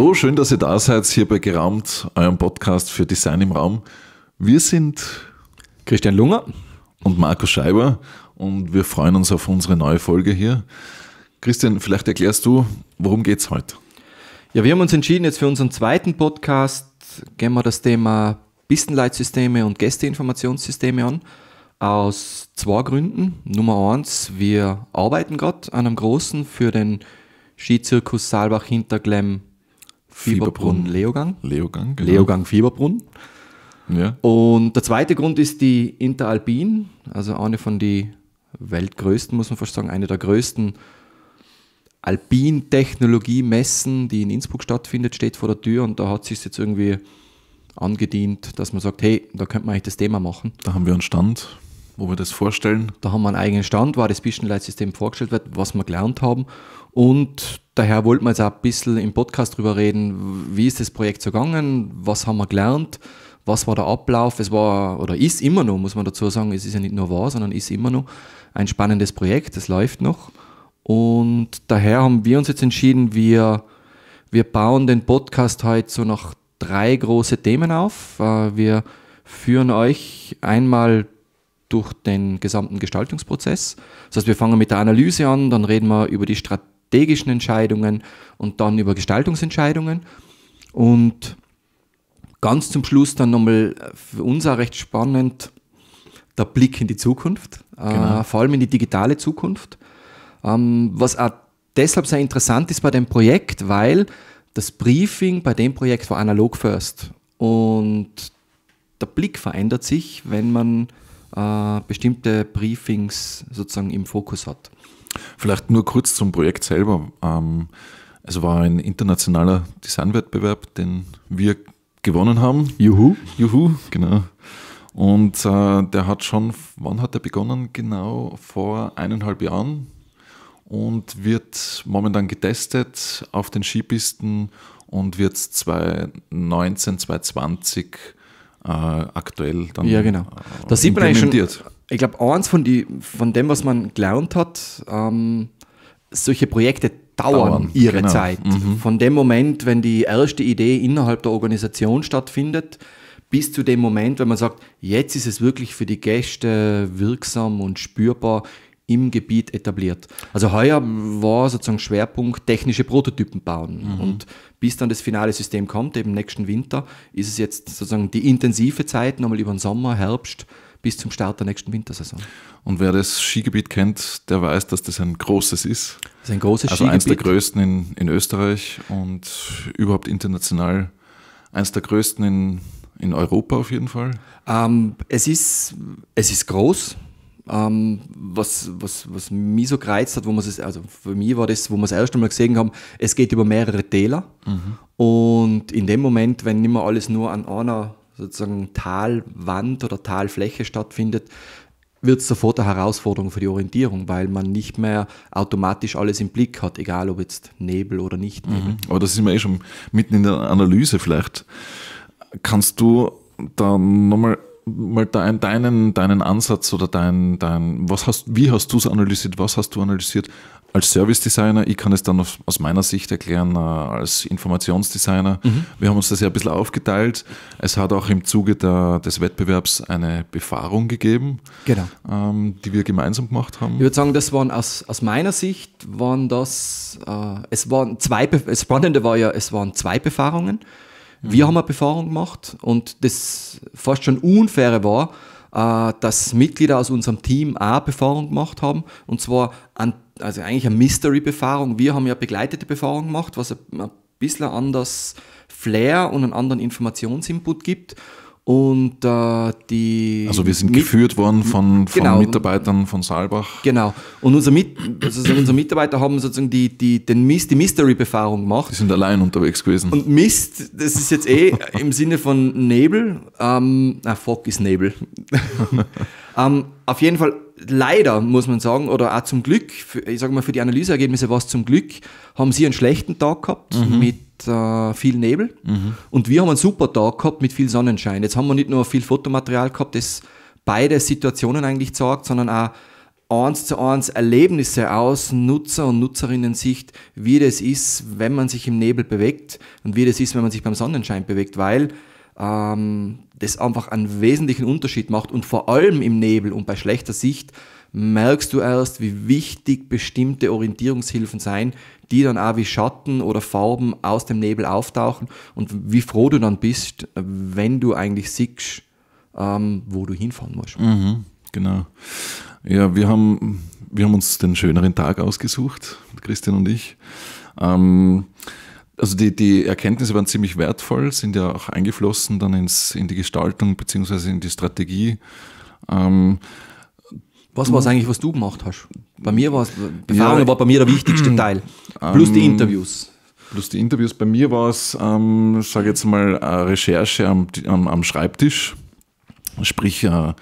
Hallo, schön, dass ihr da seid, hier bei Geraumt, eurem Podcast für Design im Raum. Wir sind Christian Lunger und Markus Scheiber und wir freuen uns auf unsere neue Folge hier. Christian, vielleicht erklärst du, worum geht es heute? Ja, wir haben uns entschieden, jetzt für unseren zweiten Podcast gehen wir das Thema Pistenleitsysteme und Gästeinformationssysteme an. Aus zwei Gründen. Nummer eins, wir arbeiten gerade an einem großen für den Skizirkus Saalbach Hinterglemm Fieberbrunn, Leogang. Leogang, genau. Leogang, Fieberbrunn. Ja. Und der zweite Grund ist die Interalpin, also eine von den weltgrößten, muss man fast sagen, eine der größten alpin technologie messen die in Innsbruck stattfindet, steht vor der Tür und da hat sich jetzt irgendwie angedient, dass man sagt, hey, da könnte man eigentlich das Thema machen. Da haben wir einen Stand, wo wir das vorstellen. Da haben wir einen eigenen Stand, wo das Bischenleitsystem vorgestellt wird, was wir gelernt haben und daher wollten wir jetzt auch ein bisschen im Podcast drüber reden, wie ist das Projekt so gegangen, was haben wir gelernt, was war der Ablauf. Es war oder ist immer noch, muss man dazu sagen, es ist ja nicht nur war, sondern ist immer noch ein spannendes Projekt, es läuft noch. Und daher haben wir uns jetzt entschieden, wir, wir bauen den Podcast heute so nach drei große Themen auf. Äh, wir führen euch einmal durch den gesamten Gestaltungsprozess. Das heißt, wir fangen mit der Analyse an, dann reden wir über die Strategie strategischen Entscheidungen und dann über Gestaltungsentscheidungen. Und ganz zum Schluss dann nochmal für uns auch recht spannend der Blick in die Zukunft, äh, genau. äh, vor allem in die digitale Zukunft. Ähm, was auch deshalb sehr interessant ist bei dem Projekt, weil das Briefing bei dem Projekt war analog first. Und der Blick verändert sich, wenn man äh, bestimmte Briefings sozusagen im Fokus hat. Vielleicht nur kurz zum Projekt selber. Ähm, es war ein internationaler Designwettbewerb, den wir gewonnen haben. Juhu. Juhu, genau. Und äh, der hat schon, wann hat er begonnen? Genau vor eineinhalb Jahren und wird momentan getestet auf den Skipisten und wird 2019, 2020 äh, aktuell dann. Ja, genau. Da sieht man eigentlich schon, ich glaube, eins von, die, von dem, was man gelernt hat, ähm, solche Projekte dauern, dauern ihre genau. Zeit. Mhm. Von dem Moment, wenn die erste Idee innerhalb der Organisation stattfindet, bis zu dem Moment, wenn man sagt, jetzt ist es wirklich für die Gäste wirksam und spürbar im Gebiet etabliert. Also heuer war sozusagen Schwerpunkt technische Prototypen bauen. Mhm. Und bis dann das finale System kommt, eben nächsten Winter, ist es jetzt sozusagen die intensive Zeit, nochmal über den Sommer, Herbst, bis zum Start der nächsten Wintersaison. Und wer das Skigebiet kennt, der weiß, dass das ein großes ist. Das ist ein großes also Skigebiet. eines der größten in, in Österreich und überhaupt international eines der größten in, in Europa auf jeden Fall. Ähm, es, ist, es ist groß. Ähm, was, was, was mich so gereizt hat, wo man es, also für mich war das, wo wir es erst einmal gesehen haben, es geht über mehrere Täler mhm. und in dem Moment, wenn nicht mehr alles nur an einer sozusagen Talwand oder Talfläche stattfindet, wird es sofort eine Herausforderung für die Orientierung, weil man nicht mehr automatisch alles im Blick hat, egal ob jetzt Nebel oder nicht mhm. Nebel. Mhm. Aber das ist wir eh schon mitten in der Analyse vielleicht. Kannst du da nochmal mal dein, deinen, deinen Ansatz oder dein, dein was hast, wie hast du es analysiert, was hast du analysiert als Service Designer, ich kann es dann aus meiner Sicht erklären, äh, als Informationsdesigner. Mhm. Wir haben uns das ja ein bisschen aufgeteilt. Es hat auch im Zuge der, des Wettbewerbs eine Befahrung gegeben, genau. ähm, die wir gemeinsam gemacht haben. Ich würde sagen, das waren aus, aus meiner Sicht waren das, äh, es waren zwei, das Spannende war ja, es waren zwei Befahrungen. Mhm. Wir haben eine Befahrung gemacht und das fast schon unfaire war, äh, dass Mitglieder aus unserem Team auch Befahrung gemacht haben und zwar an also eigentlich eine Mystery-Befahrung. Wir haben ja begleitete Befahrung gemacht, was ein bisschen anders Flair und einen anderen Informationsinput gibt. Und äh, die. Also wir sind mit, geführt worden von, von genau, Mitarbeitern von Saalbach. Genau. Und unser mit, also unsere Mitarbeiter haben sozusagen die, die, den Mist, die Mystery-Befahrung gemacht. Die sind allein unterwegs gewesen. Und Mist, das ist jetzt eh im Sinne von Nebel. Ähm, ah, Fog ist Nebel. ähm, auf jeden Fall leider muss man sagen, oder auch zum Glück, ich sage mal, für die Analyseergebnisse war es zum Glück, haben sie einen schlechten Tag gehabt mhm. mit äh, viel Nebel mhm. und wir haben einen super Tag gehabt mit viel Sonnenschein. Jetzt haben wir nicht nur viel Fotomaterial gehabt, das beide Situationen eigentlich zeigt, sondern auch eins zu eins Erlebnisse aus Nutzer- und Nutzerinnen-Sicht, wie das ist, wenn man sich im Nebel bewegt und wie das ist, wenn man sich beim Sonnenschein bewegt, weil ähm, das einfach einen wesentlichen Unterschied macht und vor allem im Nebel und bei schlechter Sicht merkst du erst, wie wichtig bestimmte Orientierungshilfen sein, die dann auch wie Schatten oder Farben aus dem Nebel auftauchen und wie froh du dann bist, wenn du eigentlich siehst, ähm, wo du hinfahren musst. Mhm, genau. Ja, wir haben, wir haben uns den schöneren Tag ausgesucht, Christian und ich. Ähm, also die, die Erkenntnisse waren ziemlich wertvoll, sind ja auch eingeflossen dann ins, in die Gestaltung bzw. in die Strategie. Ähm, was war es hm. eigentlich, was du gemacht hast? Bei mir war es, Befahrung ja, war bei mir der wichtigste Teil. Plus ähm, die Interviews. Plus die Interviews. Bei mir war es, ähm, sage jetzt mal, eine äh, Recherche am, am, am Schreibtisch. Sprich, äh,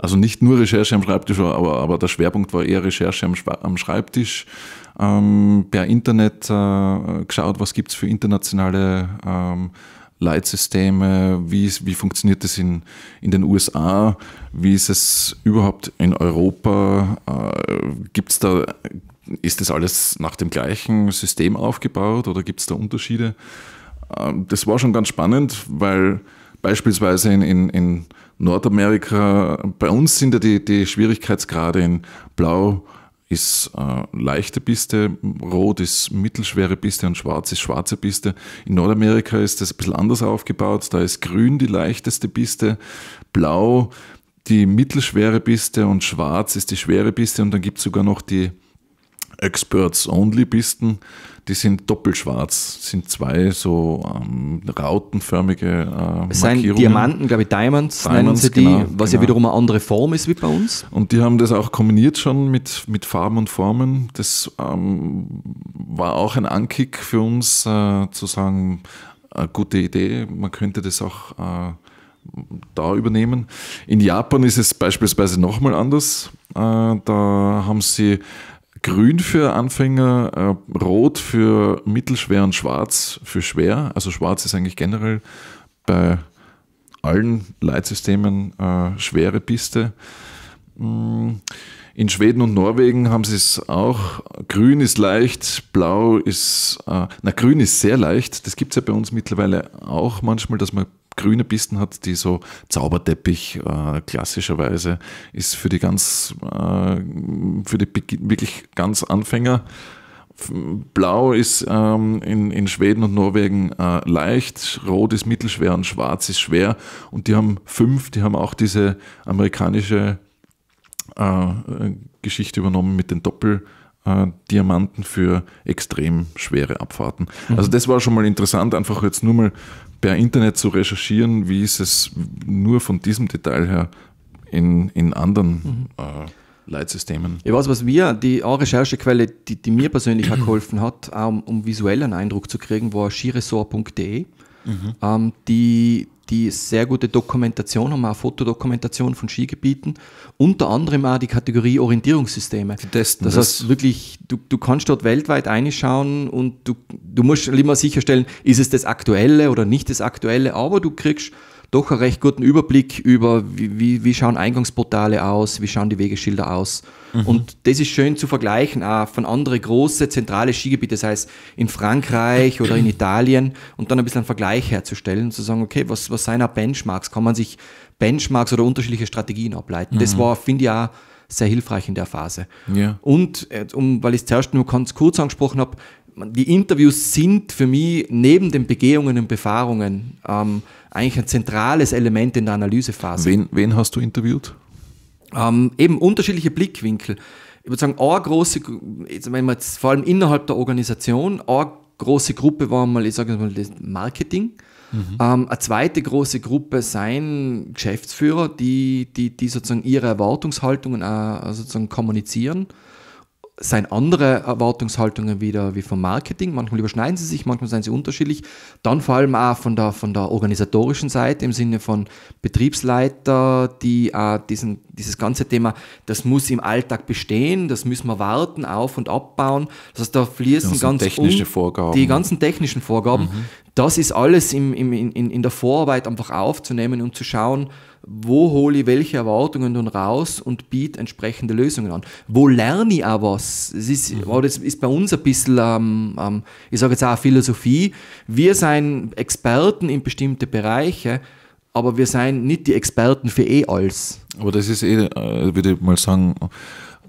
also nicht nur Recherche am Schreibtisch, aber, aber der Schwerpunkt war eher Recherche am, am Schreibtisch. Ähm, per Internet äh, geschaut, was gibt es für internationale ähm, Leitsysteme, wie, ist, wie funktioniert das in, in den USA, wie ist es überhaupt in Europa, äh, gibt's da, ist das alles nach dem gleichen System aufgebaut oder gibt es da Unterschiede? Äh, das war schon ganz spannend, weil beispielsweise in, in, in Nordamerika, bei uns sind ja die, die Schwierigkeitsgrade in Blau ist äh, leichte Piste, Rot ist mittelschwere Piste und Schwarz ist schwarze Piste. In Nordamerika ist das ein bisschen anders aufgebaut. Da ist Grün die leichteste Piste, Blau die mittelschwere Piste und Schwarz ist die schwere Piste und dann gibt es sogar noch die Experts-Only-Pisten, die sind doppelschwarz, sind zwei so ähm, rautenförmige äh, Es sind Diamanten, glaube ich, Diamonds, Diamonds nennen sie die, genau, was genau. ja wiederum eine andere Form ist wie bei uns. Und die haben das auch kombiniert schon mit, mit Farben und Formen. Das ähm, war auch ein Ankick für uns, äh, zu sagen, eine äh, gute Idee, man könnte das auch äh, da übernehmen. In Japan ist es beispielsweise nochmal anders. Äh, da haben sie Grün für Anfänger, äh, Rot für mittelschwer und Schwarz für schwer. Also Schwarz ist eigentlich generell bei allen Leitsystemen äh, schwere Piste. Mm, in Schweden und Norwegen haben sie es auch. Grün ist leicht, blau ist, äh, na grün ist sehr leicht. Das gibt es ja bei uns mittlerweile auch manchmal, dass man grüne Pisten hat, die so Zauberteppich äh, klassischerweise ist für die ganz, äh, für die wirklich ganz Anfänger. Blau ist ähm, in, in Schweden und Norwegen äh, leicht, Rot ist mittelschwer und Schwarz ist schwer. Und die haben fünf, die haben auch diese amerikanische äh, Geschichte übernommen mit den Doppeldiamanten äh, für extrem schwere Abfahrten. Mhm. Also das war schon mal interessant, einfach jetzt nur mal per Internet zu recherchieren, wie ist es nur von diesem Detail her in, in anderen mhm. äh, Leitsystemen. Ich weiß, was wir, die eine Recherchequelle, die, die mir persönlich auch geholfen hat, um, um visuell einen Eindruck zu kriegen, war skiressort.de. Mhm. Ähm, die die sehr gute Dokumentation haben, auch Fotodokumentation von Skigebieten, unter anderem auch die Kategorie Orientierungssysteme. das, das heißt wirklich, du, du kannst dort weltweit einschauen und du, du musst immer sicherstellen, ist es das Aktuelle oder nicht das Aktuelle, aber du kriegst doch einen recht guten Überblick über, wie, wie, wie schauen Eingangsportale aus, wie schauen die Wegeschilder aus Mhm. Und das ist schön zu vergleichen, auch von anderen große zentrale Skigebiete, sei es in Frankreich oder in Italien, und dann ein bisschen einen Vergleich herzustellen und zu sagen, okay, was, was sind auch Benchmarks? Kann man sich Benchmarks oder unterschiedliche Strategien ableiten? Mhm. Das war, finde ich, auch sehr hilfreich in der Phase. Ja. Und, äh, um, weil ich es zuerst nur ganz kurz angesprochen habe, die Interviews sind für mich neben den Begehungen und Befahrungen ähm, eigentlich ein zentrales Element in der Analysephase. Wen, wen hast du interviewt? Ähm, eben unterschiedliche Blickwinkel. Ich würde sagen, eine große, wenn man jetzt, vor allem innerhalb der Organisation, eine große Gruppe war mal, ich sage mal, das Marketing. Mhm. Ähm, eine zweite große Gruppe seien Geschäftsführer, die, die, die sozusagen ihre Erwartungshaltungen auch sozusagen kommunizieren seien andere Erwartungshaltungen wieder wie vom Marketing. Manchmal überschneiden sie sich, manchmal sind sie unterschiedlich. Dann vor allem auch von der, von der organisatorischen Seite im Sinne von Betriebsleiter, die auch äh, diesen, dieses ganze Thema, das muss im Alltag bestehen, das müssen wir warten, auf- und abbauen. Das heißt, da fließen ganz technische Vorgaben. die ganzen technischen Vorgaben. Mhm. Das ist alles im, im, in, in der Vorarbeit einfach aufzunehmen und zu schauen, wo hole ich welche Erwartungen nun raus und biete entsprechende Lösungen an. Wo lerne ich auch was? Es ist, mhm. oh, das ist bei uns ein bisschen, ähm, ähm, ich sage jetzt auch Philosophie. Wir sind Experten in bestimmte Bereiche, aber wir sind nicht die Experten für eh alles. Aber das ist eh, äh, würde ich mal sagen,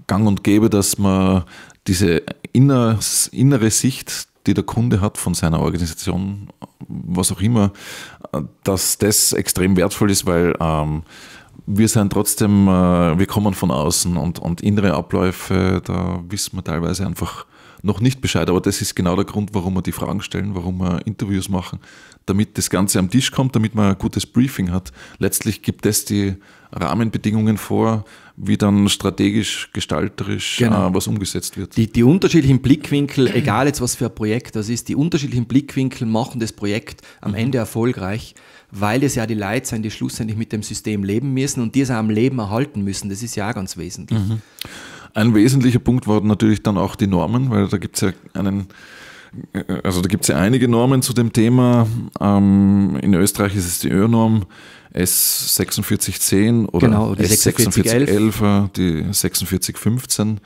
gang und gäbe, dass man diese inner, innere Sicht die der Kunde hat von seiner Organisation, was auch immer, dass das extrem wertvoll ist, weil ähm, wir sind trotzdem, äh, wir kommen von außen und, und innere Abläufe, da wissen wir teilweise einfach noch nicht Bescheid. Aber das ist genau der Grund, warum wir die Fragen stellen, warum wir Interviews machen, damit das Ganze am Tisch kommt, damit man ein gutes Briefing hat. Letztlich gibt das die Rahmenbedingungen vor, wie dann strategisch, gestalterisch genau. äh, was umgesetzt wird. Die, die, unterschiedlichen Blickwinkel, egal jetzt was für ein Projekt das ist, die unterschiedlichen Blickwinkel machen das Projekt am mhm. Ende erfolgreich, weil es ja die Leute sind, die schlussendlich mit dem System leben müssen und die es auch am Leben erhalten müssen. Das ist ja auch ganz wesentlich. Mhm. Ein wesentlicher Punkt waren natürlich dann auch die Normen, weil da gibt es ja einen äh, also da gibt es ja einige Normen zu dem Thema. Ähm, in Österreich ist es die ÖNorm S4610 oder genau, die S4611, die 4615.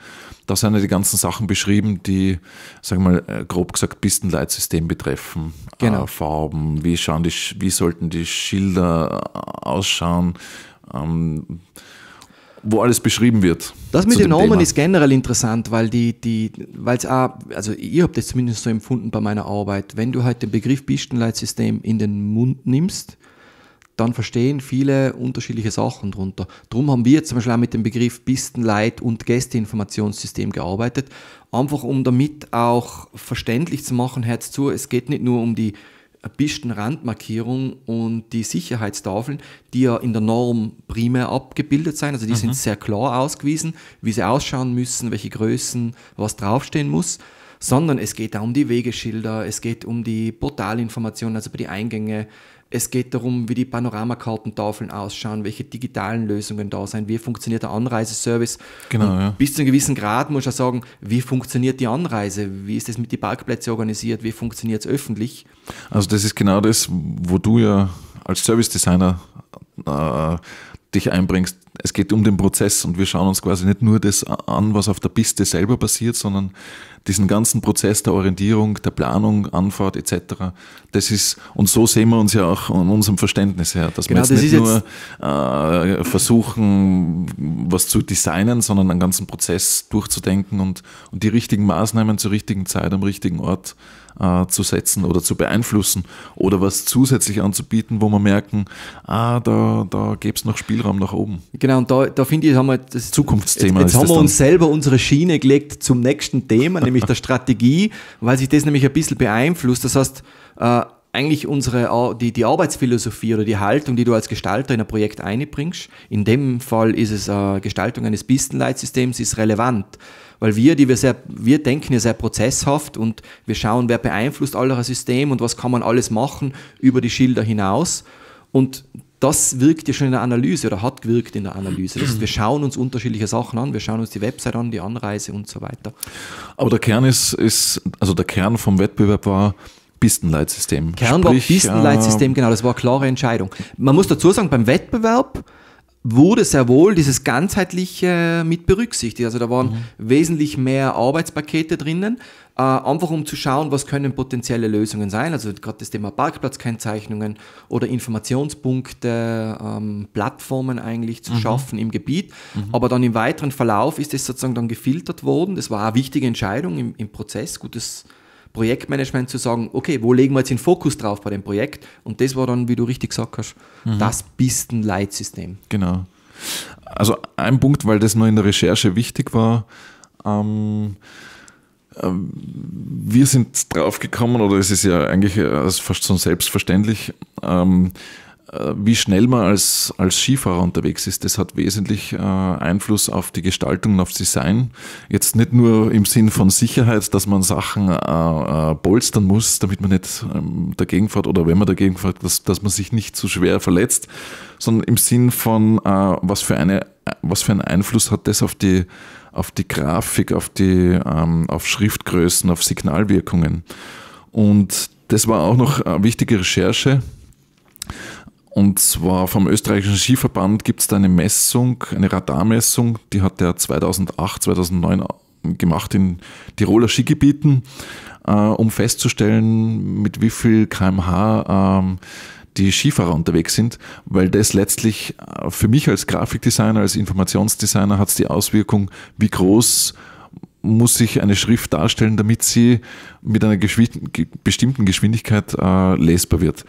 Da sind ja die ganzen Sachen beschrieben, die, sagen wir mal, äh, grob gesagt Pistenleitsystem betreffen. Genau. Äh, Farben, wie, schauen die, wie sollten die Schilder äh, ausschauen? Ähm, wo alles beschrieben wird. Das mit den Nomen ist generell interessant, weil die, die, weil es auch, also ich habe das zumindest so empfunden bei meiner Arbeit, wenn du halt den Begriff Pistenleitsystem in den Mund nimmst, dann verstehen viele unterschiedliche Sachen darunter. Darum haben wir zum Beispiel auch mit dem Begriff Pistenleit- und Gästeinformationssystem gearbeitet, einfach um damit auch verständlich zu machen, Herz zu, es geht nicht nur um die Pistenrandmarkierung und die Sicherheitstafeln, die ja in der Norm primär abgebildet sind. Also die mhm. sind sehr klar ausgewiesen, wie sie ausschauen müssen, welche Größen, was draufstehen muss. Sondern es geht da um die Wegeschilder, es geht um die Portalinformationen, also über die Eingänge, es geht darum, wie die Panoramakartentafeln ausschauen, welche digitalen Lösungen da sind, wie funktioniert der Anreiseservice. Genau, ja. Bis zu einem gewissen Grad muss ich auch sagen, wie funktioniert die Anreise, wie ist das mit den Parkplätzen organisiert, wie funktioniert es öffentlich. Also das ist genau das, wo du ja als Service Designer äh, dich einbringst. Es geht um den Prozess und wir schauen uns quasi nicht nur das an, was auf der Piste selber passiert, sondern diesen ganzen Prozess der Orientierung, der Planung, Anfahrt etc. Das ist, und so sehen wir uns ja auch an unserem Verständnis her, dass genau, wir jetzt nicht nur jetzt äh, versuchen, was zu designen, sondern einen ganzen Prozess durchzudenken und, und die richtigen Maßnahmen zur richtigen Zeit am richtigen Ort äh, zu setzen oder zu beeinflussen oder was zusätzlich anzubieten, wo man merken, ah, da, da gäbe es noch Spielraum nach oben. Genau, und da, da finde ich, haben wir das Zukunftsthema. Jetzt, jetzt haben wir uns selber unsere Schiene gelegt zum nächsten Thema, nämlich der Strategie, weil sich das nämlich ein bisschen beeinflusst. Das heißt, äh, eigentlich unsere, die, die Arbeitsphilosophie oder die Haltung, die du als Gestalter in ein Projekt einbringst, in dem Fall ist es äh, Gestaltung eines Pistenleitsystems, ist relevant. Weil wir, die wir sehr, wir denken ja sehr prozesshaft und wir schauen, wer beeinflusst euer System und was kann man alles machen über die Schilder hinaus. Und das wirkt ja schon in der Analyse oder hat gewirkt in der Analyse. Das heißt, wir schauen uns unterschiedliche Sachen an, wir schauen uns die Website an, die Anreise und so weiter. Aber der Kern ist, ist also der Kern vom Wettbewerb war, Kernbock-Pistenleitsystem. Kernbock-Pistenleitsystem, äh, genau, das war eine klare Entscheidung. Man muss dazu sagen, beim Wettbewerb wurde sehr wohl dieses ganzheitliche mit berücksichtigt. Also da waren mhm. wesentlich mehr Arbeitspakete drinnen, äh, einfach um zu schauen, was können potenzielle Lösungen sein. Also gerade das Thema Parkplatzkennzeichnungen oder Informationspunkte, ähm, Plattformen eigentlich zu mhm. schaffen im Gebiet. Mhm. Aber dann im weiteren Verlauf ist es sozusagen dann gefiltert worden. Das war eine wichtige Entscheidung im, im Prozess, gutes Projektmanagement zu sagen, okay, wo legen wir jetzt den Fokus drauf bei dem Projekt? Und das war dann, wie du richtig gesagt hast, mhm. das Pisten-Leitsystem. Genau. Also ein Punkt, weil das nur in der Recherche wichtig war, ähm, ähm, wir sind draufgekommen, oder es ist ja eigentlich äh, fast schon selbstverständlich, ähm, äh, wie schnell man als, als Skifahrer unterwegs ist, das hat wesentlich äh, Einfluss auf die Gestaltung und aufs Design. Jetzt nicht nur im Sinn von Sicherheit, dass man Sachen äh, äh, polstern muss, damit man nicht ähm, dagegen fährt oder wenn man dagegen fährt, dass, dass man sich nicht zu schwer verletzt, sondern im Sinn von, äh, was, für eine, was für einen Einfluss hat das auf die, auf die Grafik, auf, die, ähm, auf Schriftgrößen, auf Signalwirkungen. Und das war auch noch eine äh, wichtige Recherche und zwar vom österreichischen Skiverband gibt es da eine Messung, eine Radarmessung, die hat der 2008, 2009 gemacht in Tiroler Skigebieten, äh, um festzustellen, mit wie viel kmh äh, die Skifahrer unterwegs sind, weil das letztlich äh, für mich als Grafikdesigner, als Informationsdesigner hat es die Auswirkung, wie groß muss ich eine Schrift darstellen, damit sie mit einer Geschwind bestimmten Geschwindigkeit äh, lesbar wird.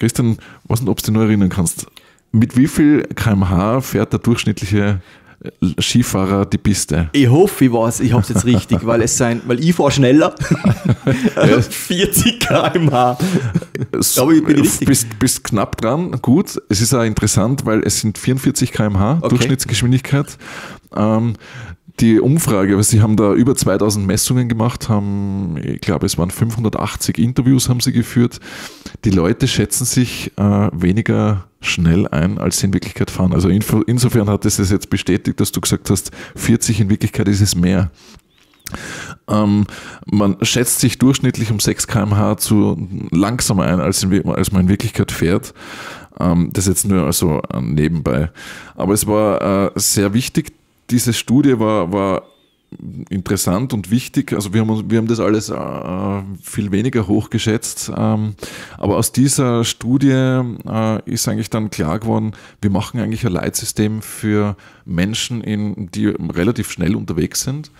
Christian, was nicht, ob du dich noch erinnern kannst. Mit wie viel kmh fährt der durchschnittliche äh, Skifahrer die Piste. Ich hoffe, ich weiß, ich habe es jetzt richtig, weil es sein, weil ich fahre schneller. 40 km/h. Aber ich Bist, bist knapp dran, gut. Es ist auch interessant, weil es sind 44 km/h okay. Durchschnittsgeschwindigkeit. Ähm, die Umfrage, weil sie haben da über 2000 Messungen gemacht, haben, ich glaube, es waren 580 Interviews haben sie geführt. Die Leute schätzen sich äh, weniger schnell ein, als sie in Wirklichkeit fahren. Also insofern hat es das jetzt bestätigt, dass du gesagt hast, 40 in Wirklichkeit ist es mehr. Ähm, man schätzt sich durchschnittlich um 6 km/h zu langsamer ein, als, in, als man in Wirklichkeit fährt. Ähm, das jetzt nur also äh, nebenbei. Aber es war äh, sehr wichtig, diese Studie war, war interessant und wichtig. Also wir haben, wir haben das alles äh, viel weniger hochgeschätzt. Ähm, aber aus dieser Studie äh, ist eigentlich dann klar geworden, wir machen eigentlich ein Leitsystem für Menschen, in, die relativ schnell unterwegs sind.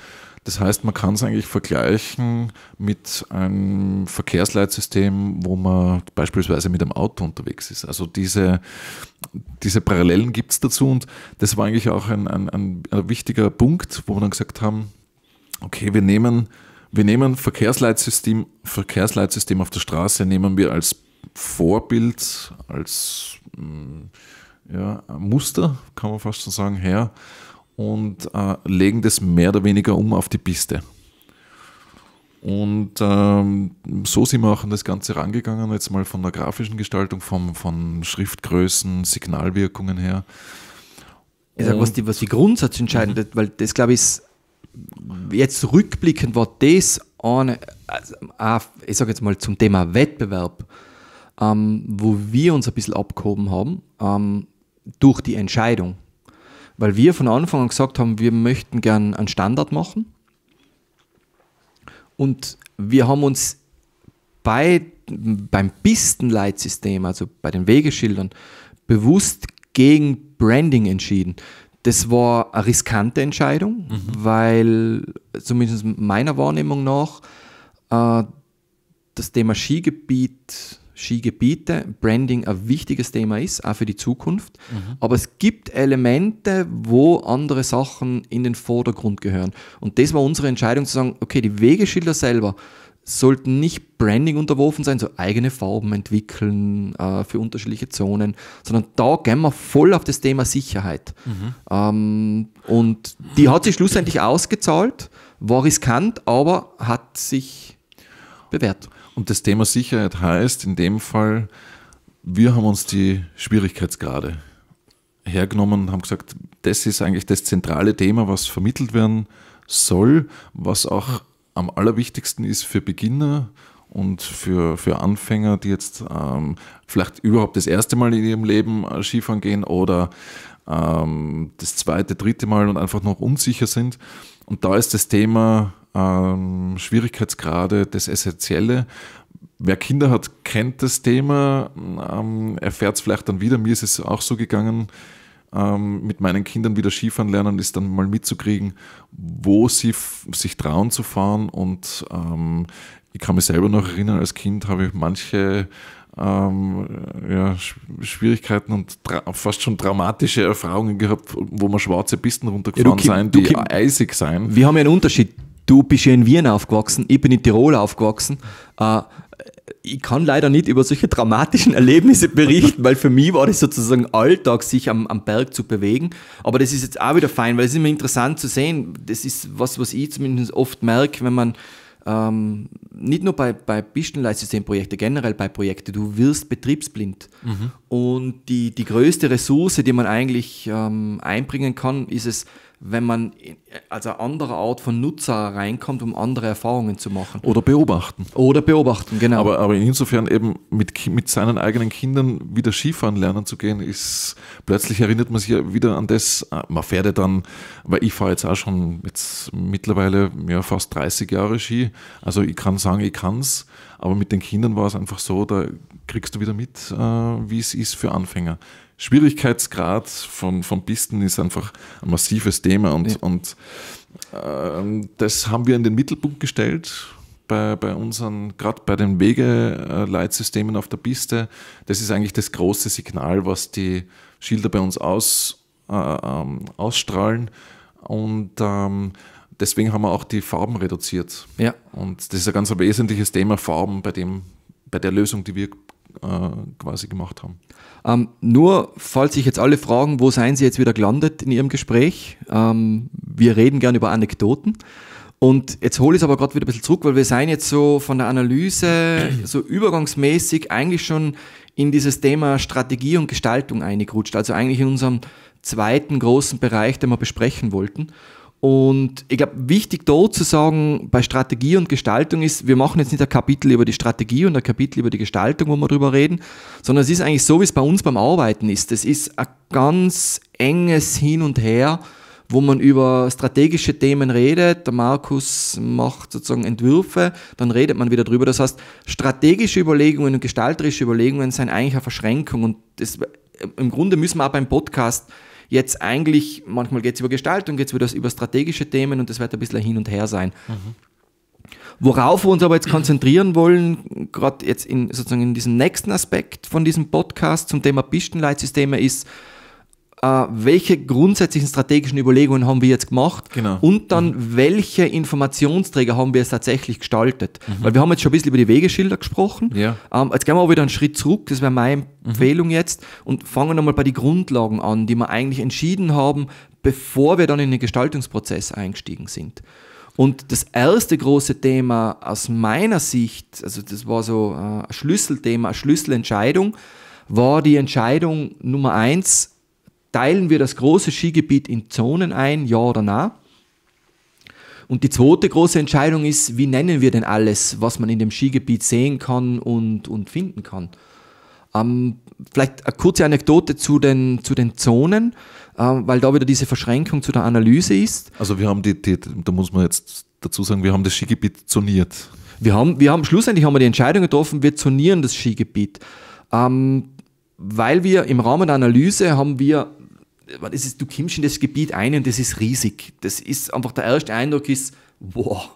Das heißt, man kann es eigentlich vergleichen mit einem Verkehrsleitsystem, wo man beispielsweise mit einem Auto unterwegs ist. Also diese, diese Parallelen gibt es dazu und das war eigentlich auch ein, ein, ein, wichtiger Punkt, wo wir dann gesagt haben, okay, wir nehmen, wir nehmen Verkehrsleitsystem, Verkehrsleitsystem auf der Straße, nehmen wir als Vorbild, als mm, ja, Muster, kann man fast schon sagen, her und äh, legen das mehr oder weniger um auf die Piste. Und ähm, so sind wir auch an das Ganze rangegangen, jetzt mal von der grafischen Gestaltung, vom, von Schriftgrößen, Signalwirkungen her. Ich sage, was die, was die Grundsatz entscheidend mhm. weil das, glaube ich, ist, jetzt rückblickend war das eine, also, ich sage jetzt mal zum Thema Wettbewerb, ähm, wo wir uns ein bisschen abgehoben haben, ähm, durch die Entscheidung weil wir von Anfang an gesagt haben, wir möchten gern einen Standard machen. Und wir haben uns bei, beim Pistenleitsystem, also bei den Wegeschildern, bewusst gegen Branding entschieden. Das war eine riskante Entscheidung, mhm. weil zumindest meiner Wahrnehmung nach äh, das Thema Skigebiet Skigebiete Branding ein wichtiges Thema ist, auch für die Zukunft. Mhm. Aber es gibt Elemente, wo andere Sachen in den Vordergrund gehören. Und das war unsere Entscheidung zu sagen, okay, die Wegeschilder selber sollten nicht Branding unterworfen sein, so eigene Farben entwickeln äh, für unterschiedliche Zonen, sondern da gehen wir voll auf das Thema Sicherheit. Mhm. Ähm, und die hat sich schlussendlich ausgezahlt, war riskant, aber hat sich bewährt. Und das Thema Sicherheit heißt in dem Fall, wir haben uns die Schwierigkeitsgrade hergenommen und haben gesagt, das ist eigentlich das zentrale Thema, was vermittelt werden soll, was auch am allerwichtigsten ist für Beginner und für, für Anfänger, die jetzt ähm, vielleicht überhaupt das erste Mal in ihrem Leben äh, Skifahren gehen oder ähm, das zweite, dritte Mal und einfach noch unsicher sind. Und da ist das Thema ähm, Schwierigkeitsgrade, das Essentielle. Wer Kinder hat, kennt das Thema, ähm, erfährt es vielleicht dann wieder. Mir ist es auch so gegangen, ähm, mit meinen Kindern wieder Skifahren lernen, ist dann mal mitzukriegen, wo sie sich trauen zu fahren. Und ähm, ich kann mich selber noch erinnern, als Kind habe ich manche ähm, ja, Schwierigkeiten und fast schon dramatische Erfahrungen gehabt, wo man schwarze Pisten runtergefahren ja, sein, die eisig sein. Wir haben ja einen Unterschied du bist ja in Wien aufgewachsen, ich bin in Tirol aufgewachsen. Äh, ich kann leider nicht über solche dramatischen Erlebnisse berichten, weil für mich war das sozusagen Alltag, sich am, am Berg zu bewegen. Aber das ist jetzt auch wieder fein, weil es ist immer interessant zu sehen. Das ist was, was ich zumindest oft merke, wenn man ähm, nicht nur bei, bei Pistenleitsystemprojekten, generell bei Projekten, du wirst betriebsblind. Mhm. Und die, die größte Ressource, die man eigentlich ähm, einbringen kann, ist es, wenn man als eine andere Art von Nutzer reinkommt, um andere Erfahrungen zu machen. Oder beobachten. Oder beobachten, genau. Aber, aber insofern eben mit, mit seinen eigenen Kindern wieder Skifahren lernen zu gehen, ist plötzlich erinnert man sich ja wieder an das, ah, man fährt ja dann, weil ich fahre jetzt auch schon jetzt mittlerweile ja, fast 30 Jahre Ski, also ich kann sagen, ich kann es. Aber mit den Kindern war es einfach so, da kriegst du wieder mit, äh, wie es ist für Anfänger. Schwierigkeitsgrad von, von Pisten ist einfach ein massives Thema und, ja. und ähm, das haben wir in den Mittelpunkt gestellt bei, bei unseren, gerade bei den Wegeleitsystemen auf der Piste. Das ist eigentlich das große Signal, was die Schilder bei uns aus, äh, ähm, ausstrahlen. Und ähm, deswegen haben wir auch die Farben reduziert. Ja. Und das ist ein ganz wesentliches Thema Farben bei, dem, bei der Lösung, die wir äh, quasi gemacht haben. Ähm, nur, falls sich jetzt alle fragen, wo seien Sie jetzt wieder gelandet in Ihrem Gespräch? Ähm, wir reden gern über Anekdoten. Und jetzt hole ich es aber gerade wieder ein bisschen zurück, weil wir seien jetzt so von der Analyse so übergangsmäßig eigentlich schon in dieses Thema Strategie und Gestaltung eingerutscht. Also eigentlich in unserem zweiten großen Bereich, den wir besprechen wollten. Und ich glaube, wichtig dort zu sagen, bei Strategie und Gestaltung ist, wir machen jetzt nicht ein Kapitel über die Strategie und ein Kapitel über die Gestaltung, wo wir drüber reden, sondern es ist eigentlich so, wie es bei uns beim Arbeiten ist. Es ist ein ganz enges Hin und Her, wo man über strategische Themen redet. Der Markus macht sozusagen Entwürfe, dann redet man wieder drüber. Das heißt, strategische Überlegungen und gestalterische Überlegungen sind eigentlich eine Verschränkung. Und das, im Grunde müssen wir auch beim Podcast jetzt eigentlich, manchmal geht es über Gestaltung, geht es wieder über strategische Themen und das wird ein bisschen hin und her sein. Mhm. Worauf wir uns aber jetzt konzentrieren wollen, gerade jetzt in, sozusagen in diesem nächsten Aspekt von diesem Podcast zum Thema Pistenleitsysteme, ist, äh, welche grundsätzlichen strategischen Überlegungen haben wir jetzt gemacht genau. und dann, mhm. welche Informationsträger haben wir jetzt tatsächlich gestaltet. Mhm. Weil wir haben jetzt schon ein bisschen über die Wegeschilder gesprochen. Ja. Ähm, jetzt gehen wir aber wieder einen Schritt zurück, das wäre meine mhm. Empfehlung mhm. jetzt, und fangen nochmal bei den Grundlagen an, die wir eigentlich entschieden haben, bevor wir dann in den Gestaltungsprozess eingestiegen sind. Und das erste große Thema aus meiner Sicht, also das war so äh, ein Schlüsselthema, eine Schlüsselentscheidung, war die Entscheidung Nummer eins, teilen wir das große Skigebiet in Zonen ein, ja oder nein? Und die zweite große Entscheidung ist, wie nennen wir denn alles, was man in dem Skigebiet sehen kann und, und finden kann. Ähm, vielleicht eine kurze Anekdote zu den, zu den Zonen, äh, weil da wieder diese Verschränkung zu der Analyse ist. Also wir haben die, die, da muss man jetzt dazu sagen, wir haben das Skigebiet zoniert. Wir haben, wir haben schlussendlich haben wir die Entscheidung getroffen, wir zonieren das Skigebiet. Ähm, weil wir im Rahmen der Analyse haben wir das ist, du kommst in das Gebiet ein und das ist riesig. Das ist einfach der erste Eindruck ist, wow.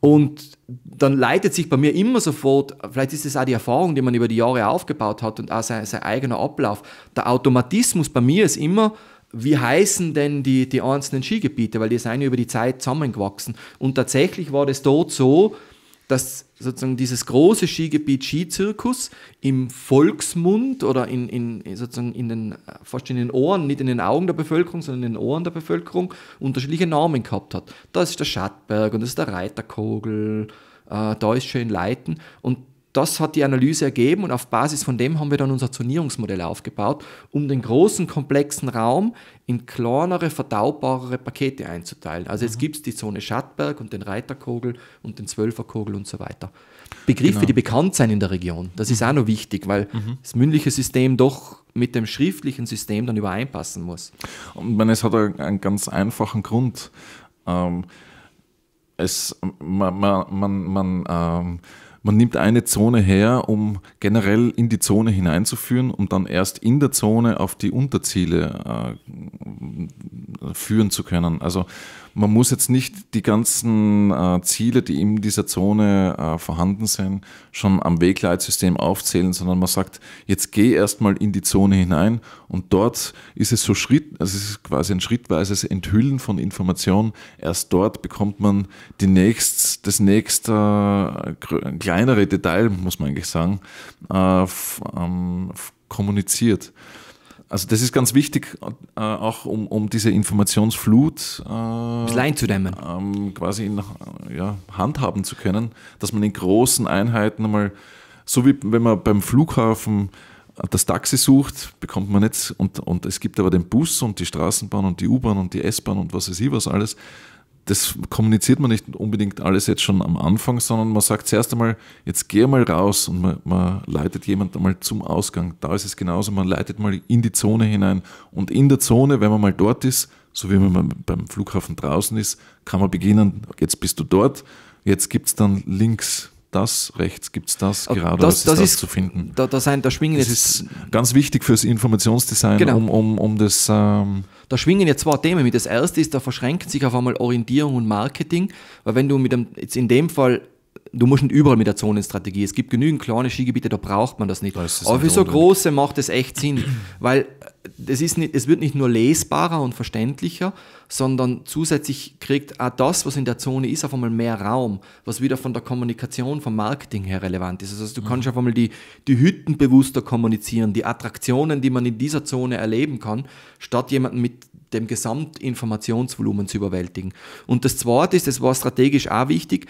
Und dann leitet sich bei mir immer sofort, vielleicht ist es auch die Erfahrung, die man über die Jahre aufgebaut hat und auch sein, sein eigener Ablauf. Der Automatismus bei mir ist immer, wie heißen denn die, die einzelnen Skigebiete, weil die sind ja über die Zeit zusammengewachsen. Und tatsächlich war das dort so, dass sozusagen dieses große Skigebiet Skizirkus im Volksmund oder in, in, sozusagen in den, fast in den Ohren, nicht in den Augen der Bevölkerung, sondern in den Ohren der Bevölkerung unterschiedliche Namen gehabt hat. Da ist der Schattberg und das ist der Reiterkogel, äh, da ist schön Leiten und das hat die Analyse ergeben und auf Basis von dem haben wir dann unser Zonierungsmodell aufgebaut, um den großen, komplexen Raum in kleinere, verdaubarere Pakete einzuteilen. Also mhm. jetzt gibt es die Zone Schattberg und den Reiterkogel und den Zwölferkogel und so weiter. Begriffe, genau. die bekannt sind in der Region, das mhm. ist auch noch wichtig, weil mhm. das mündliche System doch mit dem schriftlichen System dann übereinpassen muss. Und man, es hat einen ganz einfachen Grund. Ähm, es, man, man, man ähm, man nimmt eine Zone her, um generell in die Zone hineinzuführen, um dann erst in der Zone auf die Unterziele äh, führen zu können. Also man muss jetzt nicht die ganzen äh, Ziele, die in dieser Zone äh, vorhanden sind, schon am Wegleitsystem aufzählen, sondern man sagt, jetzt geh erstmal in die Zone hinein und dort ist es so Schritt, also es ist quasi ein schrittweises Enthüllen von Informationen. Erst dort bekommt man die nächst, das nächste äh, kleinere Detail, muss man eigentlich sagen, äh, ähm, kommuniziert. Also das ist ganz wichtig, äh, auch um, um diese Informationsflut äh, einzudämmen. Ähm, quasi in, ja, handhaben zu können, dass man in großen Einheiten einmal, so wie wenn man beim Flughafen äh, das Taxi sucht, bekommt man jetzt, und, und es gibt aber den Bus und die Straßenbahn und die U-Bahn und die S-Bahn und was weiß ich was alles, das kommuniziert man nicht unbedingt alles jetzt schon am Anfang, sondern man sagt zuerst einmal, jetzt geh mal raus und man, man leitet jemanden einmal zum Ausgang. Da ist es genauso, man leitet mal in die Zone hinein. Und in der Zone, wenn man mal dort ist, so wie wenn man beim Flughafen draußen ist, kann man beginnen, jetzt bist du dort, jetzt gibt es dann links das, rechts gibt es das, gerade das, ist das, ist, zu finden. Da, da, sein, da schwingen das jetzt, ist ganz wichtig fürs Informationsdesign, genau. um, um, um das. Ähm da schwingen jetzt zwei Themen mit. Das erste ist, da verschränken sich auf einmal Orientierung und Marketing, weil wenn du mit dem, jetzt in dem Fall du musst nicht überall mit der Zonenstrategie. Es gibt genügend kleine Skigebiete, da braucht man das nicht. Das Aber für so große macht es echt Sinn, weil äh, das ist nicht, es wird nicht nur lesbarer und verständlicher, sondern zusätzlich kriegt auch das, was in der Zone ist, auf einmal mehr Raum, was wieder von der Kommunikation, vom Marketing her relevant ist. Also du kannst mhm. auf einmal die, die Hütten bewusster kommunizieren, die Attraktionen, die man in dieser Zone erleben kann, statt jemanden mit dem Gesamtinformationsvolumen zu überwältigen. Und das Zweite ist, das war strategisch auch wichtig,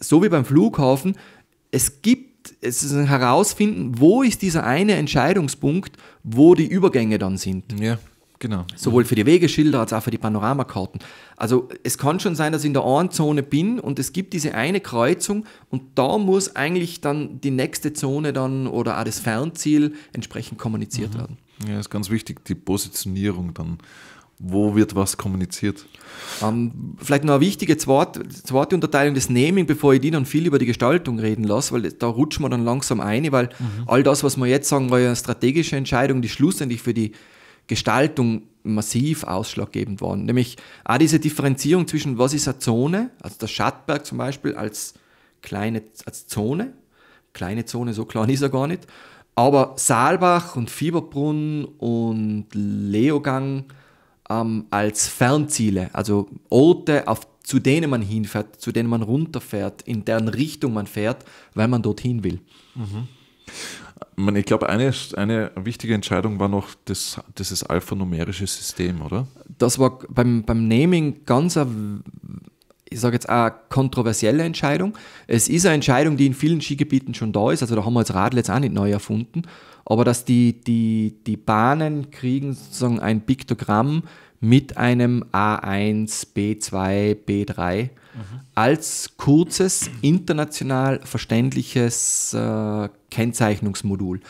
so wie beim Flughafen, es gibt, es ist ein Herausfinden, wo ist dieser eine Entscheidungspunkt, wo die Übergänge dann sind. Ja, genau. Sowohl für die Wegeschilder als auch für die Panoramakarten. Also es kann schon sein, dass ich in der einen Zone bin und es gibt diese eine Kreuzung und da muss eigentlich dann die nächste Zone dann oder auch das Fernziel entsprechend kommuniziert mhm. werden. Ja, ist ganz wichtig, die Positionierung dann wo wird was kommuniziert? Ähm, vielleicht noch eine wichtige zweite, zweite Unterteilung, des Naming, bevor ich die dann viel über die Gestaltung reden lasse, weil da rutscht man dann langsam ein, weil mhm. all das, was wir jetzt sagen, war ja eine strategische Entscheidung, die schlussendlich für die Gestaltung massiv ausschlaggebend waren. Nämlich auch diese Differenzierung zwischen, was ist eine Zone, also der Schattberg zum Beispiel als kleine als Zone, kleine Zone, so klein ist er gar nicht, aber Saalbach und Fieberbrunn und Leogang, ähm, als Fernziele, also Orte, auf, zu denen man hinfährt, zu denen man runterfährt, in deren Richtung man fährt, weil man dorthin will. Mhm. Ich glaube, eine, eine wichtige Entscheidung war noch das, dieses alphanumerische System, oder? Das war beim, beim Naming ganz eine, ich sage jetzt eine kontroversielle Entscheidung. Es ist eine Entscheidung, die in vielen Skigebieten schon da ist. Also da haben wir das Radl jetzt auch nicht neu erfunden aber dass die, die, die Bahnen kriegen sozusagen ein Piktogramm mit einem A1, B2, B3 mhm. als kurzes, international verständliches äh, Kennzeichnungsmodul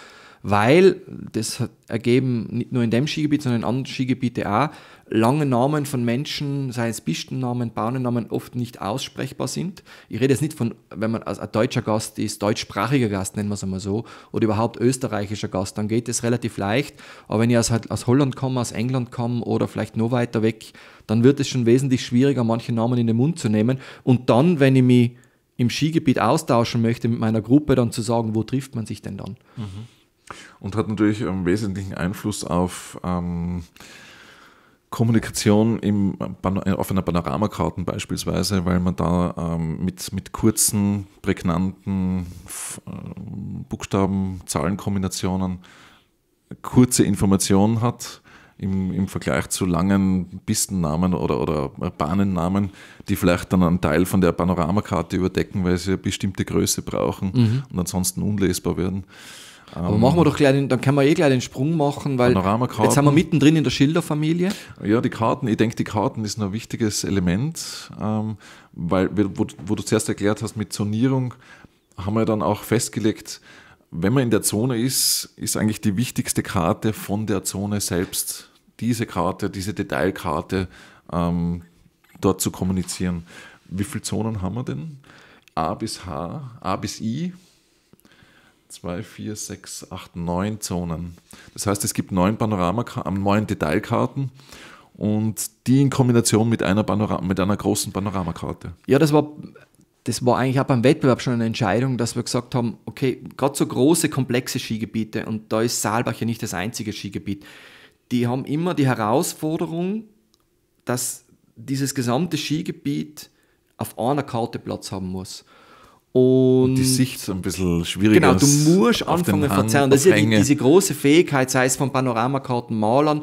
weil das hat ergeben nicht nur in dem Skigebiet, sondern in anderen Skigebieten auch, lange Namen von Menschen, sei es Pistennamen, Bauennamen, oft nicht aussprechbar sind. Ich rede jetzt nicht von, wenn man als ein deutscher Gast ist, deutschsprachiger Gast, nennen wir es einmal so, oder überhaupt österreichischer Gast, dann geht es relativ leicht. Aber wenn ich aus, halt aus Holland komme, aus England komme oder vielleicht noch weiter weg, dann wird es schon wesentlich schwieriger, manche Namen in den Mund zu nehmen. Und dann, wenn ich mich im Skigebiet austauschen möchte mit meiner Gruppe, dann zu sagen, wo trifft man sich denn dann? Mhm und hat natürlich einen wesentlichen Einfluss auf ähm, Kommunikation im, äh, auf einer Panoramakarten beispielsweise, weil man da ähm, mit, mit kurzen, prägnanten äh, Buchstaben, Zahlenkombinationen kurze Informationen hat im, im Vergleich zu langen Pistennamen oder, oder äh, Bahnennamen, die vielleicht dann einen Teil von der Panoramakarte überdecken, weil sie eine bestimmte Größe brauchen mhm. und ansonsten unlesbar werden. Aber ähm. machen wir doch gleich, den, dann können wir eh gleich den Sprung machen, weil jetzt sind wir mittendrin in der Schilderfamilie. Ja, die Karten, ich denke, die Karten ist ein wichtiges Element, ähm, weil, wo, wo, du zuerst erklärt hast, mit Zonierung haben wir dann auch festgelegt, wenn man in der Zone ist, ist eigentlich die wichtigste Karte von der Zone selbst, diese Karte, diese Detailkarte ähm, dort zu kommunizieren. Wie viele Zonen haben wir denn? A bis H, A bis I, 2, 4, 6, 8, 9 Zonen. Das heißt, es gibt neun Panoramakarten, ähm, neun Detailkarten und die in Kombination mit einer, Panorama, mit einer großen Panoramakarte. Ja, das war, das war eigentlich auch beim Wettbewerb schon eine Entscheidung, dass wir gesagt haben, okay, gerade so große, komplexe Skigebiete, und da ist Saalbach ja nicht das einzige Skigebiet, die haben immer die Herausforderung, dass dieses gesamte Skigebiet auf einer Karte Platz haben muss. Und, die Sicht ist ein bisschen schwieriger. Genau, du musst anfangen zu verzerren. Das ist ja die, diese große Fähigkeit, sei es von Panoramakartenmalern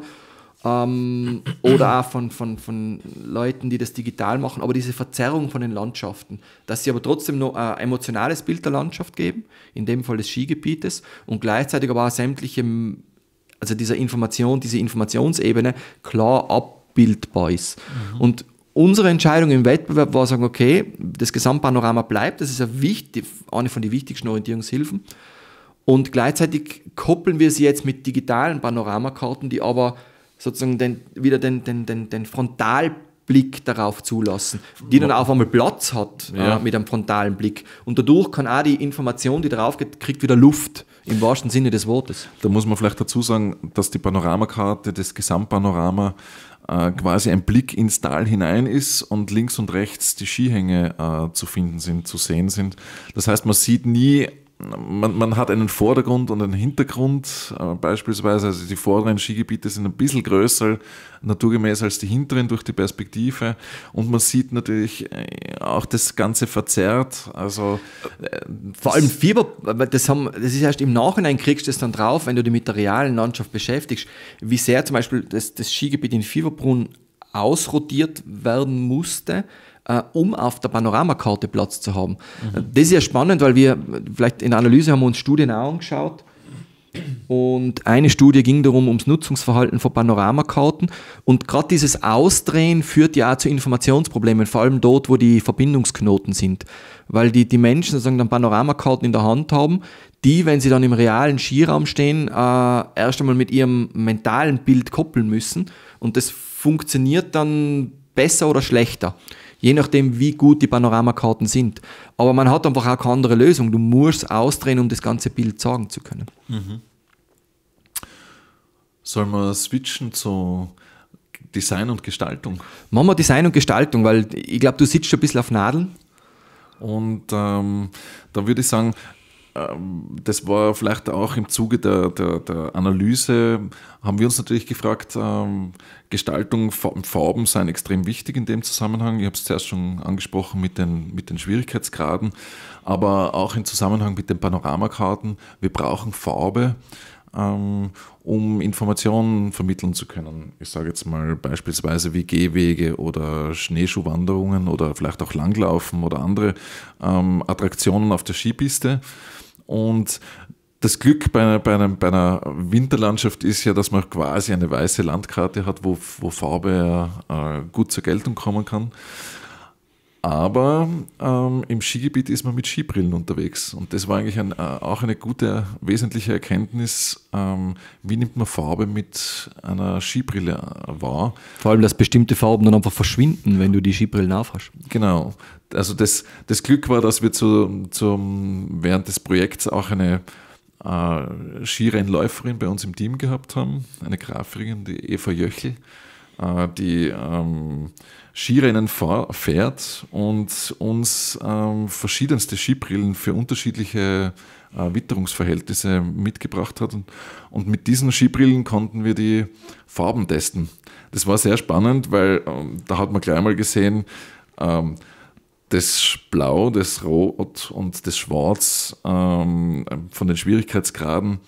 ähm, oder auch von, von, von Leuten, die das digital machen, aber diese Verzerrung von den Landschaften, dass sie aber trotzdem noch ein emotionales Bild der Landschaft geben, in dem Fall des Skigebietes, und gleichzeitig aber auch sämtliche, also dieser Information, diese Informationsebene klar abbildbar ist. Mhm. Und unsere Entscheidung im Wettbewerb war, sagen, okay, das Gesamtpanorama bleibt, das ist eine, wichtig, eine von den wichtigsten Orientierungshilfen. Und gleichzeitig koppeln wir sie jetzt mit digitalen Panoramakarten, die aber sozusagen den, wieder den, den, den, den Frontalblick darauf zulassen, die dann auf einmal Platz hat ja. äh, mit einem frontalen Blick. Und dadurch kann auch die Information, die darauf geht, kriegt wieder Luft. Im wahrsten Sinne des Wortes. Da muss man vielleicht dazu sagen, dass die Panoramakarte, das Gesamtpanorama äh, quasi ein Blick ins Tal hinein ist und links und rechts die Skihänge äh, zu finden sind, zu sehen sind. Das heißt, man sieht nie man, man, hat einen Vordergrund und einen Hintergrund. Äh, beispielsweise, also die vorderen Skigebiete sind ein bisschen größer, naturgemäß als die hinteren durch die Perspektive. Und man sieht natürlich äh, auch das Ganze verzerrt. Also, äh, Vor allem Fieber, das, haben, das ist erst im Nachhinein kriegst du es dann drauf, wenn du dich mit der realen Landschaft beschäftigst, wie sehr zum Beispiel das, das Skigebiet in Fieberbrunn ausrotiert werden musste äh, um auf der Panoramakarte Platz zu haben. Mhm. Das ist ja spannend, weil wir vielleicht in der Analyse haben wir uns Studien auch angeschaut. Und eine Studie ging darum, ums Nutzungsverhalten von Panoramakarten. Und gerade dieses Ausdrehen führt ja auch zu Informationsproblemen, vor allem dort, wo die Verbindungsknoten sind. Weil die, die Menschen sozusagen dann Panoramakarten in der Hand haben, die, wenn sie dann im realen Skiraum stehen, äh, erst einmal mit ihrem mentalen Bild koppeln müssen. Und das funktioniert dann besser oder schlechter je nachdem, wie gut die Panoramakarten sind. Aber man hat einfach auch keine andere Lösung. Du musst ausdrehen, um das ganze Bild sagen zu können. Mhm. Sollen wir switchen zu Design und Gestaltung? Machen wir Design und Gestaltung, weil ich glaube, du sitzt schon ein bisschen auf Nadeln. Und ähm, da würde ich sagen, ähm, das war vielleicht auch im Zuge der, der, der Analyse, haben wir uns natürlich gefragt, ähm, Gestaltung, Farben seien extrem wichtig in dem Zusammenhang. Ich habe es zuerst schon angesprochen mit den, mit den Schwierigkeitsgraden, aber auch im Zusammenhang mit den Panoramakarten. Wir brauchen Farbe, ähm, um Informationen vermitteln zu können. Ich sage jetzt mal beispielsweise wie Gehwege oder Schneeschuhwanderungen oder vielleicht auch Langlaufen oder andere ähm, Attraktionen auf der Skipiste. Und das Glück bei, bei, einem, bei, einer Winterlandschaft ist ja, dass man quasi eine weiße Landkarte hat, wo, wo Farbe äh, gut zur Geltung kommen kann. Aber ähm, im Skigebiet ist man mit Skibrillen unterwegs. Und das war eigentlich ein, äh, auch eine gute, wesentliche Erkenntnis. Ähm, wie nimmt man Farbe mit einer Skibrille äh, wahr? Vor allem, dass bestimmte Farben dann einfach verschwinden, wenn du die Skibrillen aufhast. Genau also das, das Glück war, dass wir zu, zum, während des Projekts auch eine äh, Skirennläuferin bei uns im Team gehabt haben, eine Grafikerin, die Eva Jöchel, äh, die ähm, Skirennen fährt und uns ähm, verschiedenste Skibrillen für unterschiedliche äh, Witterungsverhältnisse mitgebracht hat. Und, und, mit diesen Skibrillen konnten wir die Farben testen. Das war sehr spannend, weil ähm, da hat man gleich mal gesehen, ähm, das Blau, das Rot und das Schwarz ähm, von den Schwierigkeitsgraden,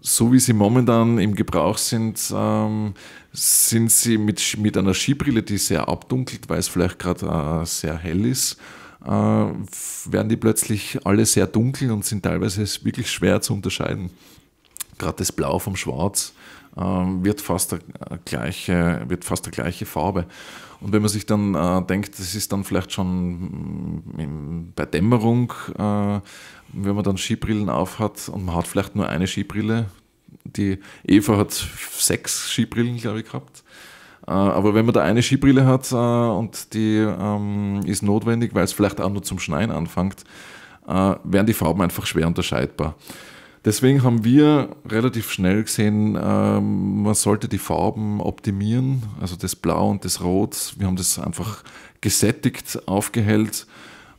so wie sie momentan im Gebrauch sind, ähm, sind sie mit, mit einer Skibrille, die sehr abdunkelt, weil es vielleicht gerade äh, sehr hell ist, äh, werden die plötzlich alle sehr dunkel und sind teilweise wirklich schwer zu unterscheiden. Gerade das Blau vom Schwarz ähm, wird fast, der äh, gleiche, wird fast der gleiche Farbe. Und wenn man sich dann äh, denkt, das ist dann vielleicht schon im, mm, bei Dämmerung, äh, wenn man dann Skibrillen aufhat und man hat vielleicht nur eine Skibrille. Die Eva hat sechs Skibrillen, glaube ich, gehabt. Äh, aber wenn man da eine Skibrille hat äh, und die ähm, ist notwendig, weil es vielleicht auch nur zum Schneien anfängt, werden die Farben einfach schwer unterscheidbar. Deswegen haben wir relativ schnell gesehen, ähm, man sollte die Farben optimieren, also das Blau und das Rot. Wir haben das einfach gesättigt, aufgehellt.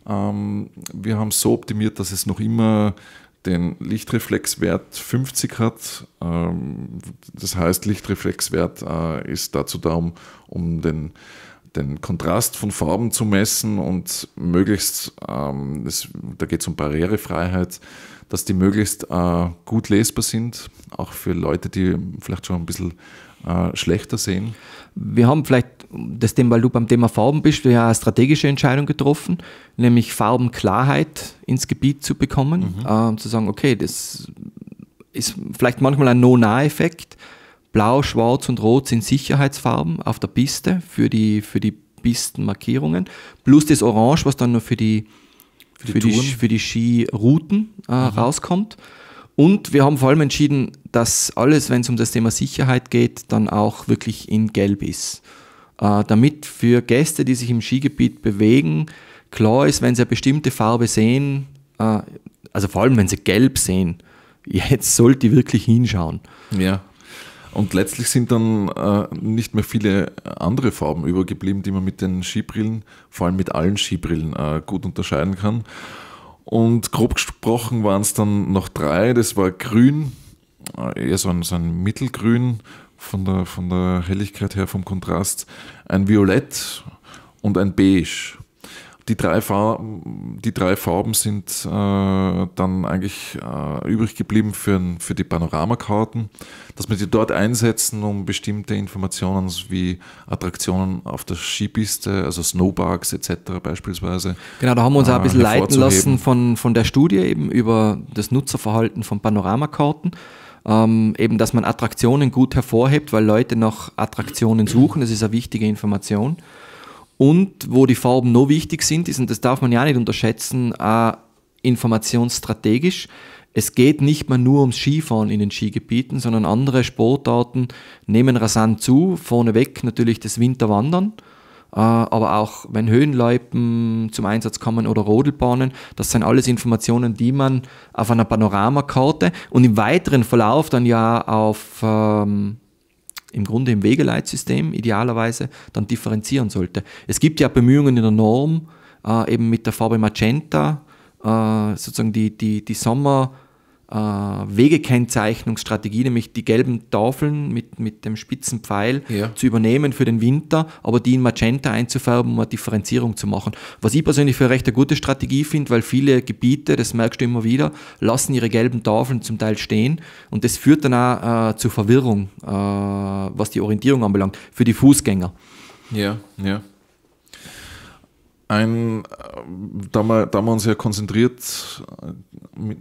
Ähm, wir haben es so optimiert, dass es noch immer den Lichtreflexwert 50 hat. Ähm, das heißt, Lichtreflexwert äh, ist dazu da, um, den den Kontrast von Farben zu messen und möglichst, ähm, das, da geht es um Barrierefreiheit, dass die möglichst äh, gut lesbar sind, auch für Leute, die vielleicht schon ein bisschen äh, schlechter sehen. Wir haben vielleicht das Thema, weil du beim Thema Farben bist, wir haben eine strategische Entscheidung getroffen, nämlich Farbenklarheit ins Gebiet zu bekommen, mhm. äh, zu sagen, okay, das ist vielleicht manchmal ein No-Nah-Effekt. Blau, Schwarz und Rot sind Sicherheitsfarben auf der Piste für die, für die Pistenmarkierungen, plus das Orange, was dann nur für die für die, für für die Skirouten äh, mhm. rauskommt. Und wir haben vor allem entschieden, dass alles, wenn es um das Thema Sicherheit geht, dann auch wirklich in Gelb ist. Äh, damit für Gäste, die sich im Skigebiet bewegen, klar ist, wenn sie eine bestimmte Farbe sehen, äh, also vor allem wenn sie gelb sehen, jetzt sollte ihr wirklich hinschauen. Ja. Und letztlich sind dann äh, nicht mehr viele andere Farben übergeblieben, die man mit den Skibrillen, vor allem mit allen Skibrillen, äh, gut unterscheiden kann. Und grob gesprochen waren es dann noch drei. Das war grün, äh, eher so ein, so ein mittelgrün von der, von der Helligkeit her, vom Kontrast, ein violett und ein beige die drei, Farben, die drei Farben sind äh, dann eigentlich äh, übrig geblieben für, für die Panoramakarten, dass wir die dort einsetzen, um bestimmte Informationen wie Attraktionen auf der Skipiste, also Snowparks etc. beispielsweise. Genau, da haben wir uns auch ein äh, bisschen leiten lassen von, von der Studie eben über das Nutzerverhalten von Panoramakarten. Ähm, eben, dass man Attraktionen gut hervorhebt, weil Leute nach Attraktionen suchen, das ist eine wichtige Information. Und wo die Farben noch wichtig sind, ist, und das darf man ja nicht unterschätzen, auch informationsstrategisch. Es geht nicht mehr nur ums Skifahren in den Skigebieten, sondern andere Sportarten nehmen rasant zu. Vorneweg natürlich das Winterwandern, äh, aber auch wenn Höhenläupen zum Einsatz kommen oder Rodelbahnen, das sind alles Informationen, die man auf einer Panoramakarte und im weiteren Verlauf dann ja auf ähm, im Grunde im Wegeleitsystem idealerweise dann differenzieren sollte. Es gibt ja Bemühungen in der Norm, äh, eben mit der Farbe Magenta, äh, sozusagen die, die, die Sommer- äh, Wegekennzeichnungsstrategie, nämlich die gelben Tafeln mit, mit dem spitzen Pfeil ja. zu übernehmen für den Winter, aber die in Magenta einzufärben, um eine Differenzierung zu machen. Was ich persönlich für eine recht eine gute Strategie finde, weil viele Gebiete, das merkst du immer wieder, lassen ihre gelben Tafeln zum Teil stehen und das führt dann auch äh, zu Verwirrung, äh, was die Orientierung anbelangt, für die Fußgänger. Ja, ja ein, äh, da wir, da wir uns ja konzentriert, äh,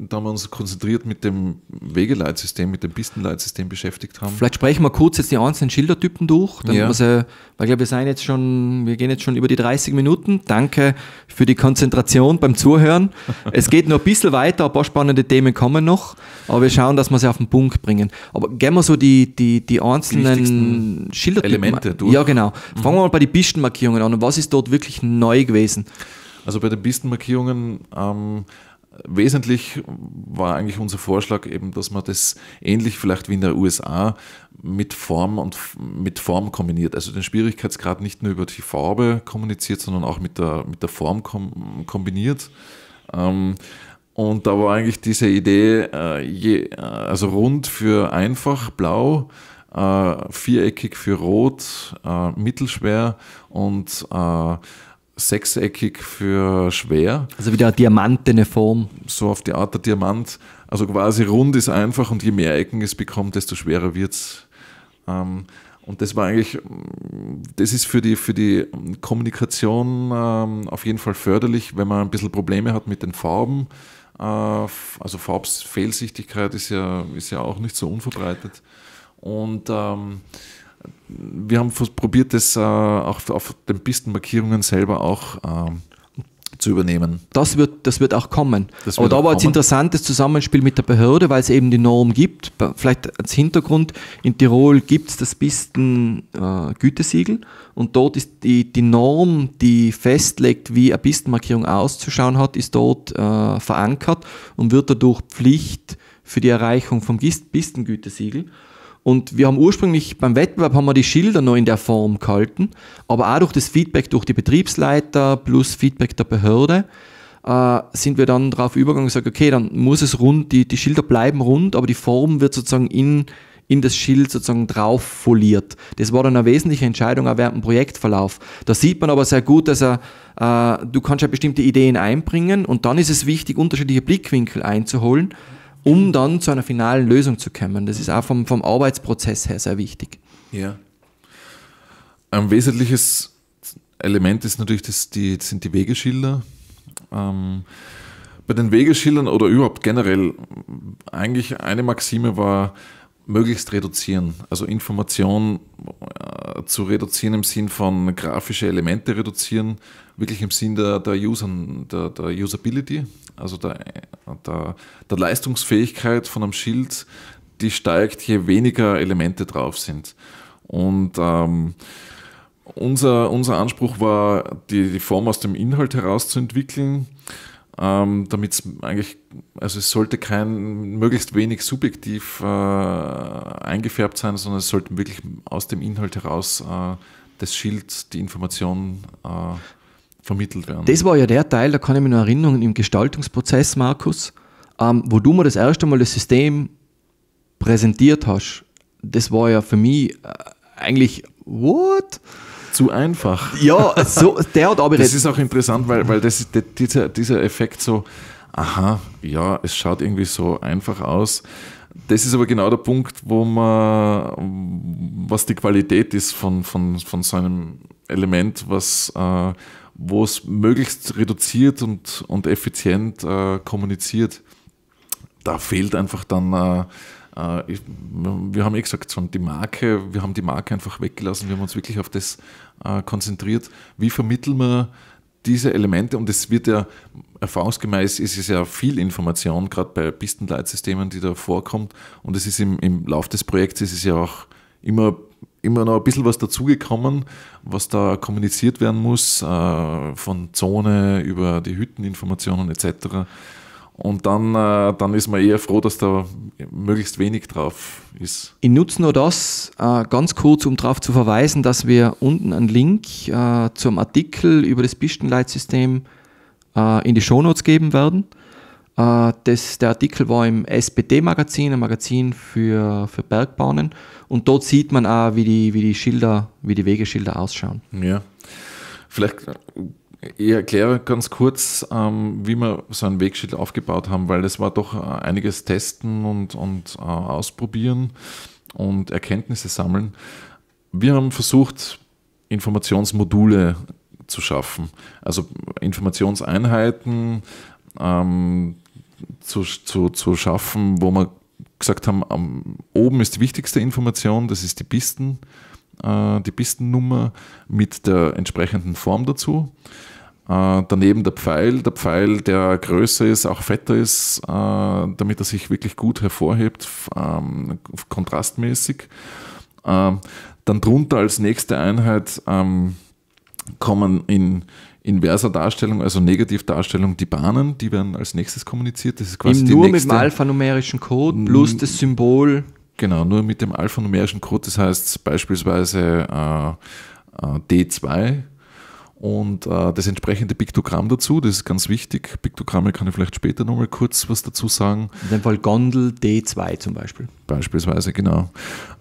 da wir uns konzentriert mit dem Wegeleitsystem, mit dem Pistenleitsystem beschäftigt haben. Vielleicht sprechen wir kurz jetzt die einzelnen Schildertypen durch, dann ja. sie, weil ich glaube, wir sind jetzt schon, wir gehen jetzt schon über die 30 Minuten. Danke für die Konzentration beim Zuhören. Es geht noch ein bisschen weiter, ein paar spannende Themen kommen noch, aber wir schauen, dass wir sie auf den Punkt bringen. Aber gehen wir so die, die, die einzelnen die Schildertypen. Elemente durch. Ja, genau. Mhm. Fangen wir mal bei den Pistenmarkierungen an. was ist dort wirklich neu gewesen? gewesen? Also bei den Pistenmarkierungen ähm, wesentlich war eigentlich unser Vorschlag eben, dass man das ähnlich vielleicht wie in der USA mit Form und mit Form kombiniert. Also den Schwierigkeitsgrad nicht nur über die Farbe kommuniziert, sondern auch mit der, mit der Form kom kombiniert. Ähm, und da war eigentlich diese Idee, äh, je, äh, also rund für einfach, blau, äh, viereckig für rot, äh, mittelschwer und äh, sechseckig für schwer. Also wieder eine diamantene Form. So auf die Art der Diamant. Also quasi rund ist einfach und je mehr Ecken es bekommt, desto schwerer wird es. Ähm, und das war eigentlich, das ist für die, für die Kommunikation ähm, auf jeden Fall förderlich, wenn man ein bisschen Probleme hat mit den Farben. Äh, also Farbsfehlsichtigkeit ist ja, ist ja auch nicht so unverbreitet. Und ähm, wir haben probiert, das äh, auch auf den Pistenmarkierungen selber auch ähm, zu übernehmen. Das wird, das wird auch kommen. Wird Aber da war jetzt interessantes Zusammenspiel mit der Behörde, weil es eben die Norm gibt. Vielleicht als Hintergrund, in Tirol gibt es das Pistengütesiegel äh, und dort ist die, die Norm, die festlegt, wie eine Pistenmarkierung auszuschauen hat, ist dort äh, verankert und wird dadurch Pflicht für die Erreichung vom Pistengütesiegel. Und wir haben ursprünglich beim Wettbewerb haben wir die Schilder noch in der Form gehalten, aber auch durch das Feedback durch die Betriebsleiter plus Feedback der Behörde äh, sind wir dann darauf übergegangen und gesagt, okay, dann muss es rund, die, die Schilder bleiben rund, aber die Form wird sozusagen in, in das Schild sozusagen drauf foliert. Das war dann eine wesentliche Entscheidung auch während dem Projektverlauf. Da sieht man aber sehr gut, dass er, äh, du kannst ja bestimmte Ideen einbringen und dann ist es wichtig, unterschiedliche Blickwinkel einzuholen um dann zu einer finalen Lösung zu kommen. Das ist auch vom, vom Arbeitsprozess her sehr wichtig. Ja. Ein wesentliches Element ist natürlich das, die, sind die Wegeschilder. Ähm, bei den Wegeschildern oder überhaupt generell, eigentlich eine Maxime war, möglichst reduzieren. Also Informationen äh, zu reduzieren im Sinn von grafische Elemente reduzieren, wirklich im Sinn der, der, Usern, der, der Usability, also der, der, der Leistungsfähigkeit von einem Schild, die steigt, je weniger Elemente drauf sind. Und ähm, unser, unser Anspruch war, die, die Form aus dem Inhalt heraus zu entwickeln, ähm, damit es eigentlich, also es sollte kein möglichst wenig subjektiv äh, eingefärbt sein, sondern es sollte wirklich aus dem Inhalt heraus äh, das Schild, die Information. Äh, vermittelt werden. Das war ja der Teil, da kann ich mich noch erinnern, im Gestaltungsprozess, Markus, ähm, wo du mir das erste Mal das System präsentiert hast. Das war ja für mich äh, eigentlich, what? Zu einfach. Ja, so, der hat aber. Das ist auch interessant, weil, weil das, der, dieser, dieser Effekt so, aha, ja, es schaut irgendwie so einfach aus. Das ist aber genau der Punkt, wo man, was die Qualität ist von, von, von so einem Element, was äh, wo es möglichst reduziert und, und effizient äh, kommuniziert. Da fehlt einfach dann, äh, äh ich, wir haben eh gesagt schon, die Marke, wir haben die Marke einfach weggelassen, wir haben uns wirklich auf das äh, konzentriert. Wie vermitteln wir diese Elemente, und es wird ja erfahrungsgemäß, ist es ja viel Information, gerade bei Pistenleitsystemen, die da vorkommt, und es ist im, im Lauf des Projekts, ist es ja auch immer immer noch ein bisschen was dazugekommen, was da kommuniziert werden muss, äh, von Zone über die Hütteninformationen etc. Und dann, äh, dann ist man eher froh, dass da möglichst wenig drauf ist. Ich nutze nur das äh, ganz kurz, um darauf zu verweisen, dass wir unten einen Link äh, zum Artikel über das Pistenleitsystem äh, in die Shownotes geben werden. Äh, das, der Artikel war im SPD-Magazin, ein Magazin für, für Bergbahnen. Und dort sieht man auch, wie die, wie die Schilder, wie die Wegeschilder ausschauen. Ja. Vielleicht äh, ich erkläre ganz kurz, ähm, wie wir so ein Wegschild aufgebaut haben, weil das war doch äh, einiges Testen und, und äh, Ausprobieren und Erkenntnisse sammeln. Wir haben versucht, Informationsmodule zu schaffen, also Informationseinheiten ähm, zu, zu, zu schaffen, wo man gesagt haben, um, oben ist die wichtigste Information, das ist die Pisten, äh, die Pistennummer mit der entsprechenden Form dazu. Äh, daneben der Pfeil, der Pfeil, der größer ist, auch fetter ist, äh, damit er sich wirklich gut hervorhebt, ähm, kontrastmäßig. Äh, dann drunter als nächste Einheit ähm, kommen in, inverser Darstellung, also Negativdarstellung, die Bahnen, die werden als nächstes kommuniziert. Das ist quasi Eben die nur nächste, mit dem alphanumerischen Code plus das Symbol. Genau, nur mit dem alphanumerischen Code. Das heißt beispielsweise äh, äh D2 und äh, das entsprechende Piktogramm dazu, das ist ganz wichtig. Piktogramme kann ich vielleicht später nochmal kurz was dazu sagen. In dem Fall Gondel D2 zum Beispiel. Beispielsweise, genau.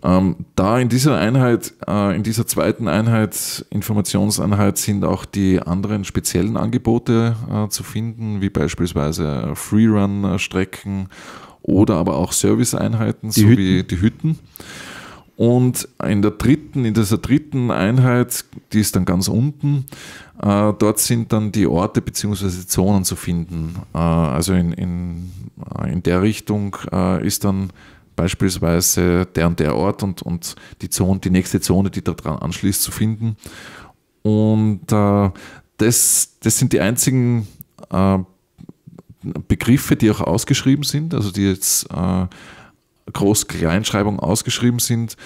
Ähm, da in dieser Einheit, äh, in dieser zweiten Einheit, Informationseinheit, sind auch die anderen speziellen Angebote äh, zu finden, wie beispielsweise Freerun-Strecken oder aber auch Serviceeinheiten die sowie Hütten. die Hütten. Und in der dritten, in dieser dritten Einheit, die ist dann ganz unten, äh, dort sind dann die Orte bzw. Zonen zu finden. Äh, also in, in, äh, in der Richtung äh, ist dann beispielsweise der und der Ort und, und die Zone, die nächste Zone, die daran anschließt, zu finden. Und äh, das, das sind die einzigen äh, Begriffe, die auch ausgeschrieben sind, also die jetzt Groß-Kleinschreibung ausgeschrieben sind.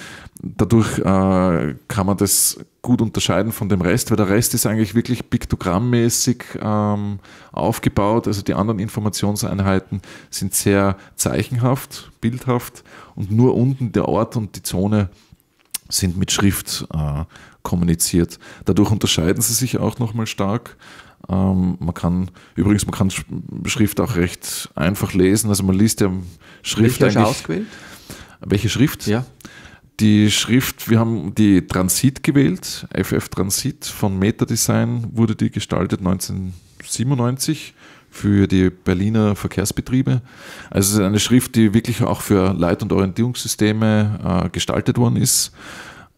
Dadurch äh, kann man das gut unterscheiden von dem Rest, weil der Rest ist eigentlich wirklich piktogrammmäßig ähm, aufgebaut. Also die anderen Informationseinheiten sind sehr zeichenhaft, bildhaft und nur unten der Ort und die Zone sind mit Schrift äh, kommuniziert. Dadurch unterscheiden sie sich auch nochmal stark. Ähm, man kann, übrigens, man kann Schrift auch recht einfach lesen. Also man liest ja Schrift Welche eigentlich. ausgewählt? Welche Schrift? Ja. Die Schrift, wir haben die Transit gewählt, FF Transit von Metadesign wurde die gestaltet 1997 für die Berliner Verkehrsbetriebe. Also eine Schrift, die wirklich auch für Leit- und Orientierungssysteme äh, gestaltet worden ist.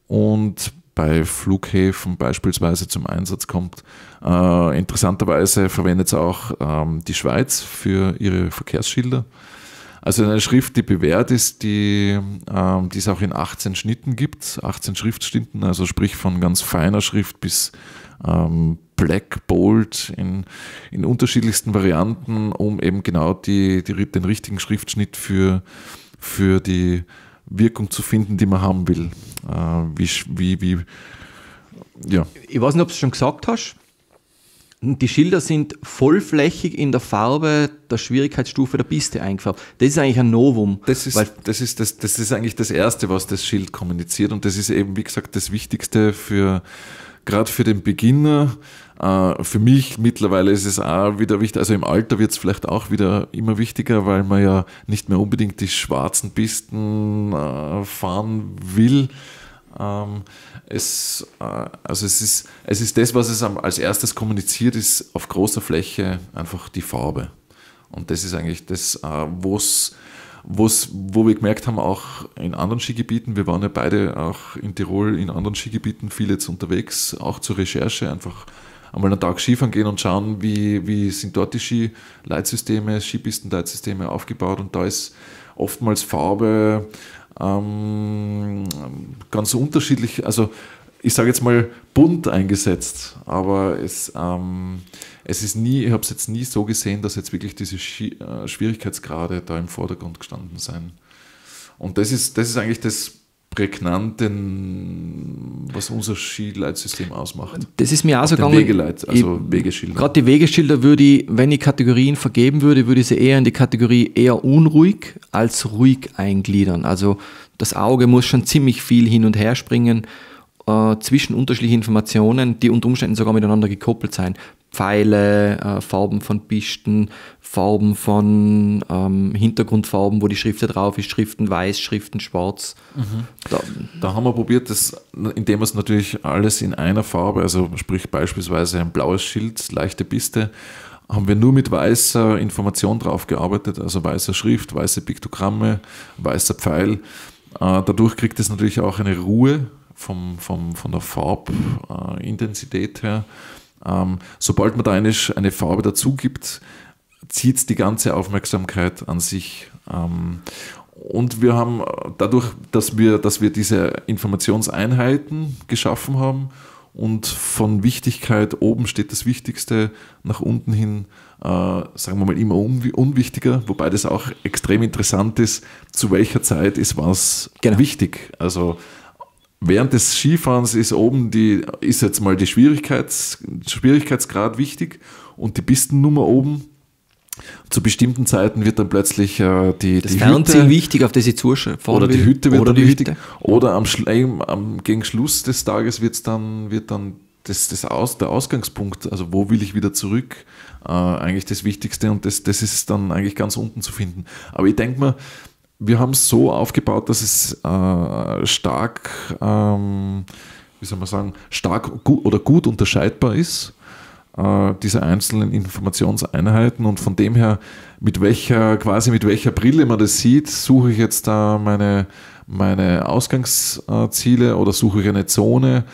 Und bei Flughäfen beispielsweise zum Einsatz kommt. Äh, interessanterweise verwendet es auch ähm, die Schweiz für ihre Verkehrsschilder. Also eine Schrift, die bewährt ist, die, ähm, die es auch in 18 Schnitten gibt, 18 Schriftschnitten, also sprich von ganz feiner Schrift bis ähm, Black Bold in, in unterschiedlichsten Varianten, um eben genau die, die, den richtigen Schriftschnitt für, für die Wirkung zu finden, die man haben will. Äh, wie, wie, wie, ja. Ich weiß nicht, ob du es schon gesagt hast. Die Schilder sind vollflächig in der Farbe der Schwierigkeitsstufe der Piste eingefärbt. Das ist eigentlich ein Novum. Das ist, das ist, das, das ist eigentlich das Erste, was das Schild kommuniziert. Und das ist eben, wie gesagt, das Wichtigste für, gerade für den Beginner. Äh, für mich mittlerweile ist es auch wieder wichtig, also im Alter wird es vielleicht auch wieder immer wichtiger, weil man ja nicht mehr unbedingt die schwarzen Pisten äh, fahren will. Ähm, es, äh, also es, ist, es ist das, was es als erstes kommuniziert, ist auf großer Fläche einfach die Farbe. Und das ist eigentlich das, wo es was, wo wir gemerkt haben, auch in anderen Skigebieten, wir waren ja beide auch in Tirol in anderen Skigebieten viel jetzt unterwegs, auch zur Recherche, einfach einmal einen Tag Skifahren gehen und schauen, wie, wie sind dort die Skileitsysteme, Skipistenleitsysteme aufgebaut und da ist oftmals Farbe ähm, ganz unterschiedlich, also ich sage jetzt mal, bunt eingesetzt, aber es, ähm, es ist nie, ich habe es jetzt nie so gesehen, dass jetzt wirklich diese Schi äh, Schwierigkeitsgrade da im Vordergrund gestanden sind. Und das ist, das ist eigentlich das Prägnante, was unser Skileitsystem ausmacht. Das ist mir auch so gegangen. Wegeleit, also ich, Wegeschilder. Gerade die Wegeschilder würde ich, wenn ich Kategorien vergeben würde, würde ich sie eher in die Kategorie eher unruhig als ruhig eingliedern. Also das Auge muss schon ziemlich viel hin und her springen äh, zwischen unterschiedlichen Informationen, die unter Umständen sogar miteinander gekoppelt sein. Pfeile, äh, Farben von Pisten, Farben von ähm, Hintergrundfarben, wo die Schrift drauf ist, Schriften weiß, Schriften schwarz. Mhm. Da, da, haben wir probiert, das, indem wir es natürlich alles in einer Farbe, also sprich beispielsweise ein blaues Schild, leichte Piste, haben wir nur mit weißer Information drauf gearbeitet, also weißer Schrift, weiße Piktogramme, weißer Pfeil. Äh, dadurch kriegt es natürlich auch eine Ruhe vom, vom, von der Farbintensität äh, her. Ähm, sobald man da eine, eine Farbe dazu gibt, zieht es die ganze Aufmerksamkeit an sich. Ähm, und wir haben äh, dadurch, dass wir, dass wir diese Informationseinheiten geschaffen haben und von Wichtigkeit oben steht das Wichtigste, nach unten hin, äh, sagen wir mal, immer unwichtiger, wobei das auch extrem interessant ist, zu welcher Zeit ist was genau. wichtig. Also während des Skifahrens ist oben die, ist jetzt mal die Schwierigkeits, Schwierigkeitsgrad wichtig und die Pistennummer oben. Zu bestimmten Zeiten wird dann plötzlich äh, die, das die Fernsehen Hütte wichtig, auf das ich zuschaue. Oder die Hütte wird oder dann wichtig. Hütte. Oder am, am, gegen Schluss des Tages wird dann, wird dann das, das Aus, der Ausgangspunkt, also wo will ich wieder zurück, äh, eigentlich das Wichtigste und das, das ist dann eigentlich ganz unten zu finden. Aber ich denke mal, wir haben es so aufgebaut, dass es äh, stark, ähm, wie soll man sagen, stark gu oder gut unterscheidbar ist, äh, diese einzelnen Informationseinheiten. Und von dem her, mit welcher, quasi mit welcher Brille man das sieht, suche ich jetzt da meine, meine Ausgangsziele oder suche ich eine Zone.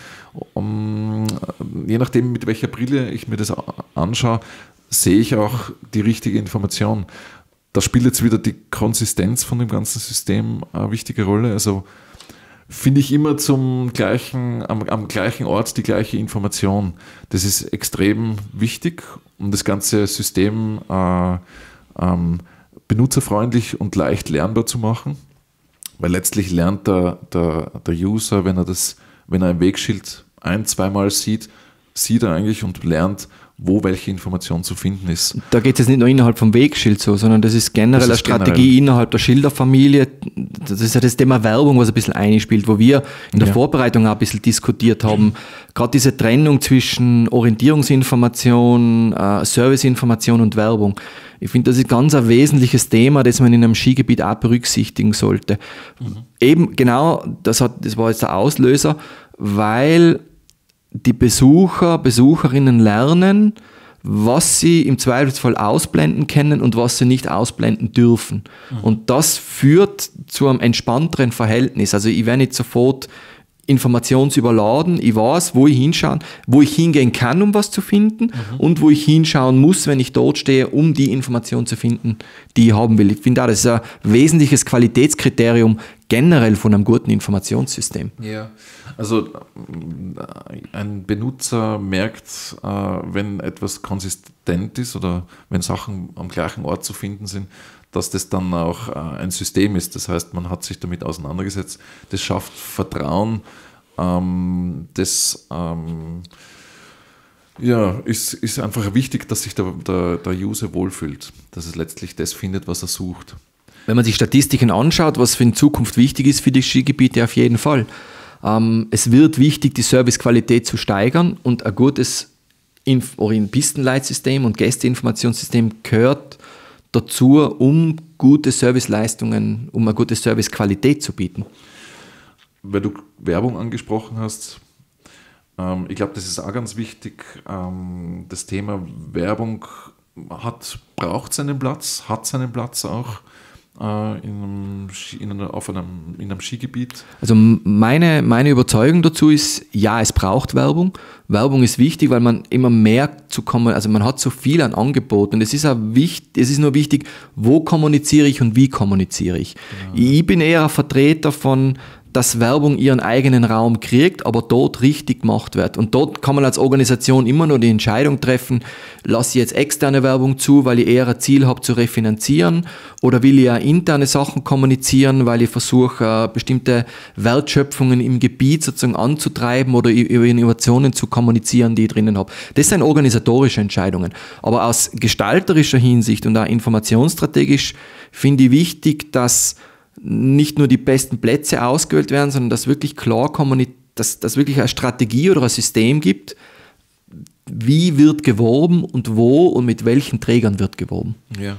Um, äh, je nachdem, mit welcher Brille ich mir das anschaue, sehe ich auch die richtige Information da spielt jetzt wieder die Konsistenz von dem ganzen System eine wichtige Rolle. Also finde ich immer zum gleichen, am, am, gleichen Ort die gleiche Information. Das ist extrem wichtig, um das ganze System äh, ähm, benutzerfreundlich und leicht lernbar zu machen. Weil letztlich lernt der, der, der User, wenn er das, wenn er ein Wegschild ein, zweimal sieht, sieht er eigentlich und lernt, wo welche Information zu finden ist. Da geht es nicht nur innerhalb vom Wegschild so, sondern das ist generell das ist eine Strategie generell. innerhalb der Schilderfamilie. Das ist ja das Thema Werbung, was ein bisschen einspielt, wo wir in der ja. Vorbereitung auch ein bisschen diskutiert haben. Gerade diese Trennung zwischen Orientierungsinformation, äh, Serviceinformation und Werbung. Ich finde, das ist ganz ein wesentliches Thema, das man in einem Skigebiet auch berücksichtigen sollte. Mhm. Eben genau, das, hat, das war jetzt der Auslöser, weil die Besucher, Besucherinnen lernen, was sie im Zweifelsfall ausblenden können und was sie nicht ausblenden dürfen. Mhm. Und das führt zu einem entspannteren Verhältnis. Also ich werde nicht sofort informationsüberladen, ich weiß, wo ich hinschauen, wo ich hingehen kann, um was zu finden mhm. und wo ich hinschauen muss, wenn ich dort stehe, um die Information zu finden, die ich haben will. Ich finde auch, das ist ein wesentliches Qualitätskriterium generell von einem guten Informationssystem. Ja. Also ein Benutzer merkt, äh, wenn etwas konsistent ist oder wenn Sachen am gleichen Ort zu finden sind, dass das dann auch äh, ein System ist. Das heißt, man hat sich damit auseinandergesetzt. Das schafft Vertrauen. Ähm, das ähm, ja, ist, ist einfach wichtig, dass sich der, der, der User wohlfühlt, dass es letztlich das findet, was er sucht. Wenn man sich Statistiken anschaut, was für in Zukunft wichtig ist für die Skigebiete, auf jeden Fall. Ähm, es wird wichtig, die Servicequalität zu steigern und ein gutes Pistenleitsystem und Gästeinformationssystem gehört dazu, um gute Serviceleistungen, um eine gute Servicequalität zu bieten. Weil du Werbung angesprochen hast, ähm, ich glaube, das ist auch ganz wichtig. Ähm, das Thema Werbung hat, braucht seinen Platz, hat seinen Platz auch äh, in, einem, in, einer, auf einem, in einem Skigebiet? Also meine, meine Überzeugung dazu ist, ja, es braucht Werbung. Werbung ist wichtig, weil man immer mehr zu kommen, also man hat so viel an Angeboten. Es ist, wichtig, es ist nur wichtig, wo kommuniziere ich und wie kommuniziere ich. Ja. Ich bin eher ein Vertreter von dass Werbung ihren eigenen Raum kriegt, aber dort richtig gemacht wird. Und dort kann man als Organisation immer nur die Entscheidung treffen, lasse ich jetzt externe Werbung zu, weil ich eher ein Ziel habe zu refinanzieren oder will ich ja interne Sachen kommunizieren, weil ich versuche, äh, bestimmte Wertschöpfungen im Gebiet sozusagen anzutreiben oder über Innovationen zu kommunizieren, die ich drinnen habe. Das sind organisatorische Entscheidungen. Aber aus gestalterischer Hinsicht und auch informationsstrategisch finde ich wichtig, dass nicht nur die besten Plätze ausgewählt werden, sondern dass wirklich klar kommuniziert, dass, dass wirklich eine Strategie oder ein System gibt, wie wird geworben und wo und mit welchen Trägern wird geworben. Ja,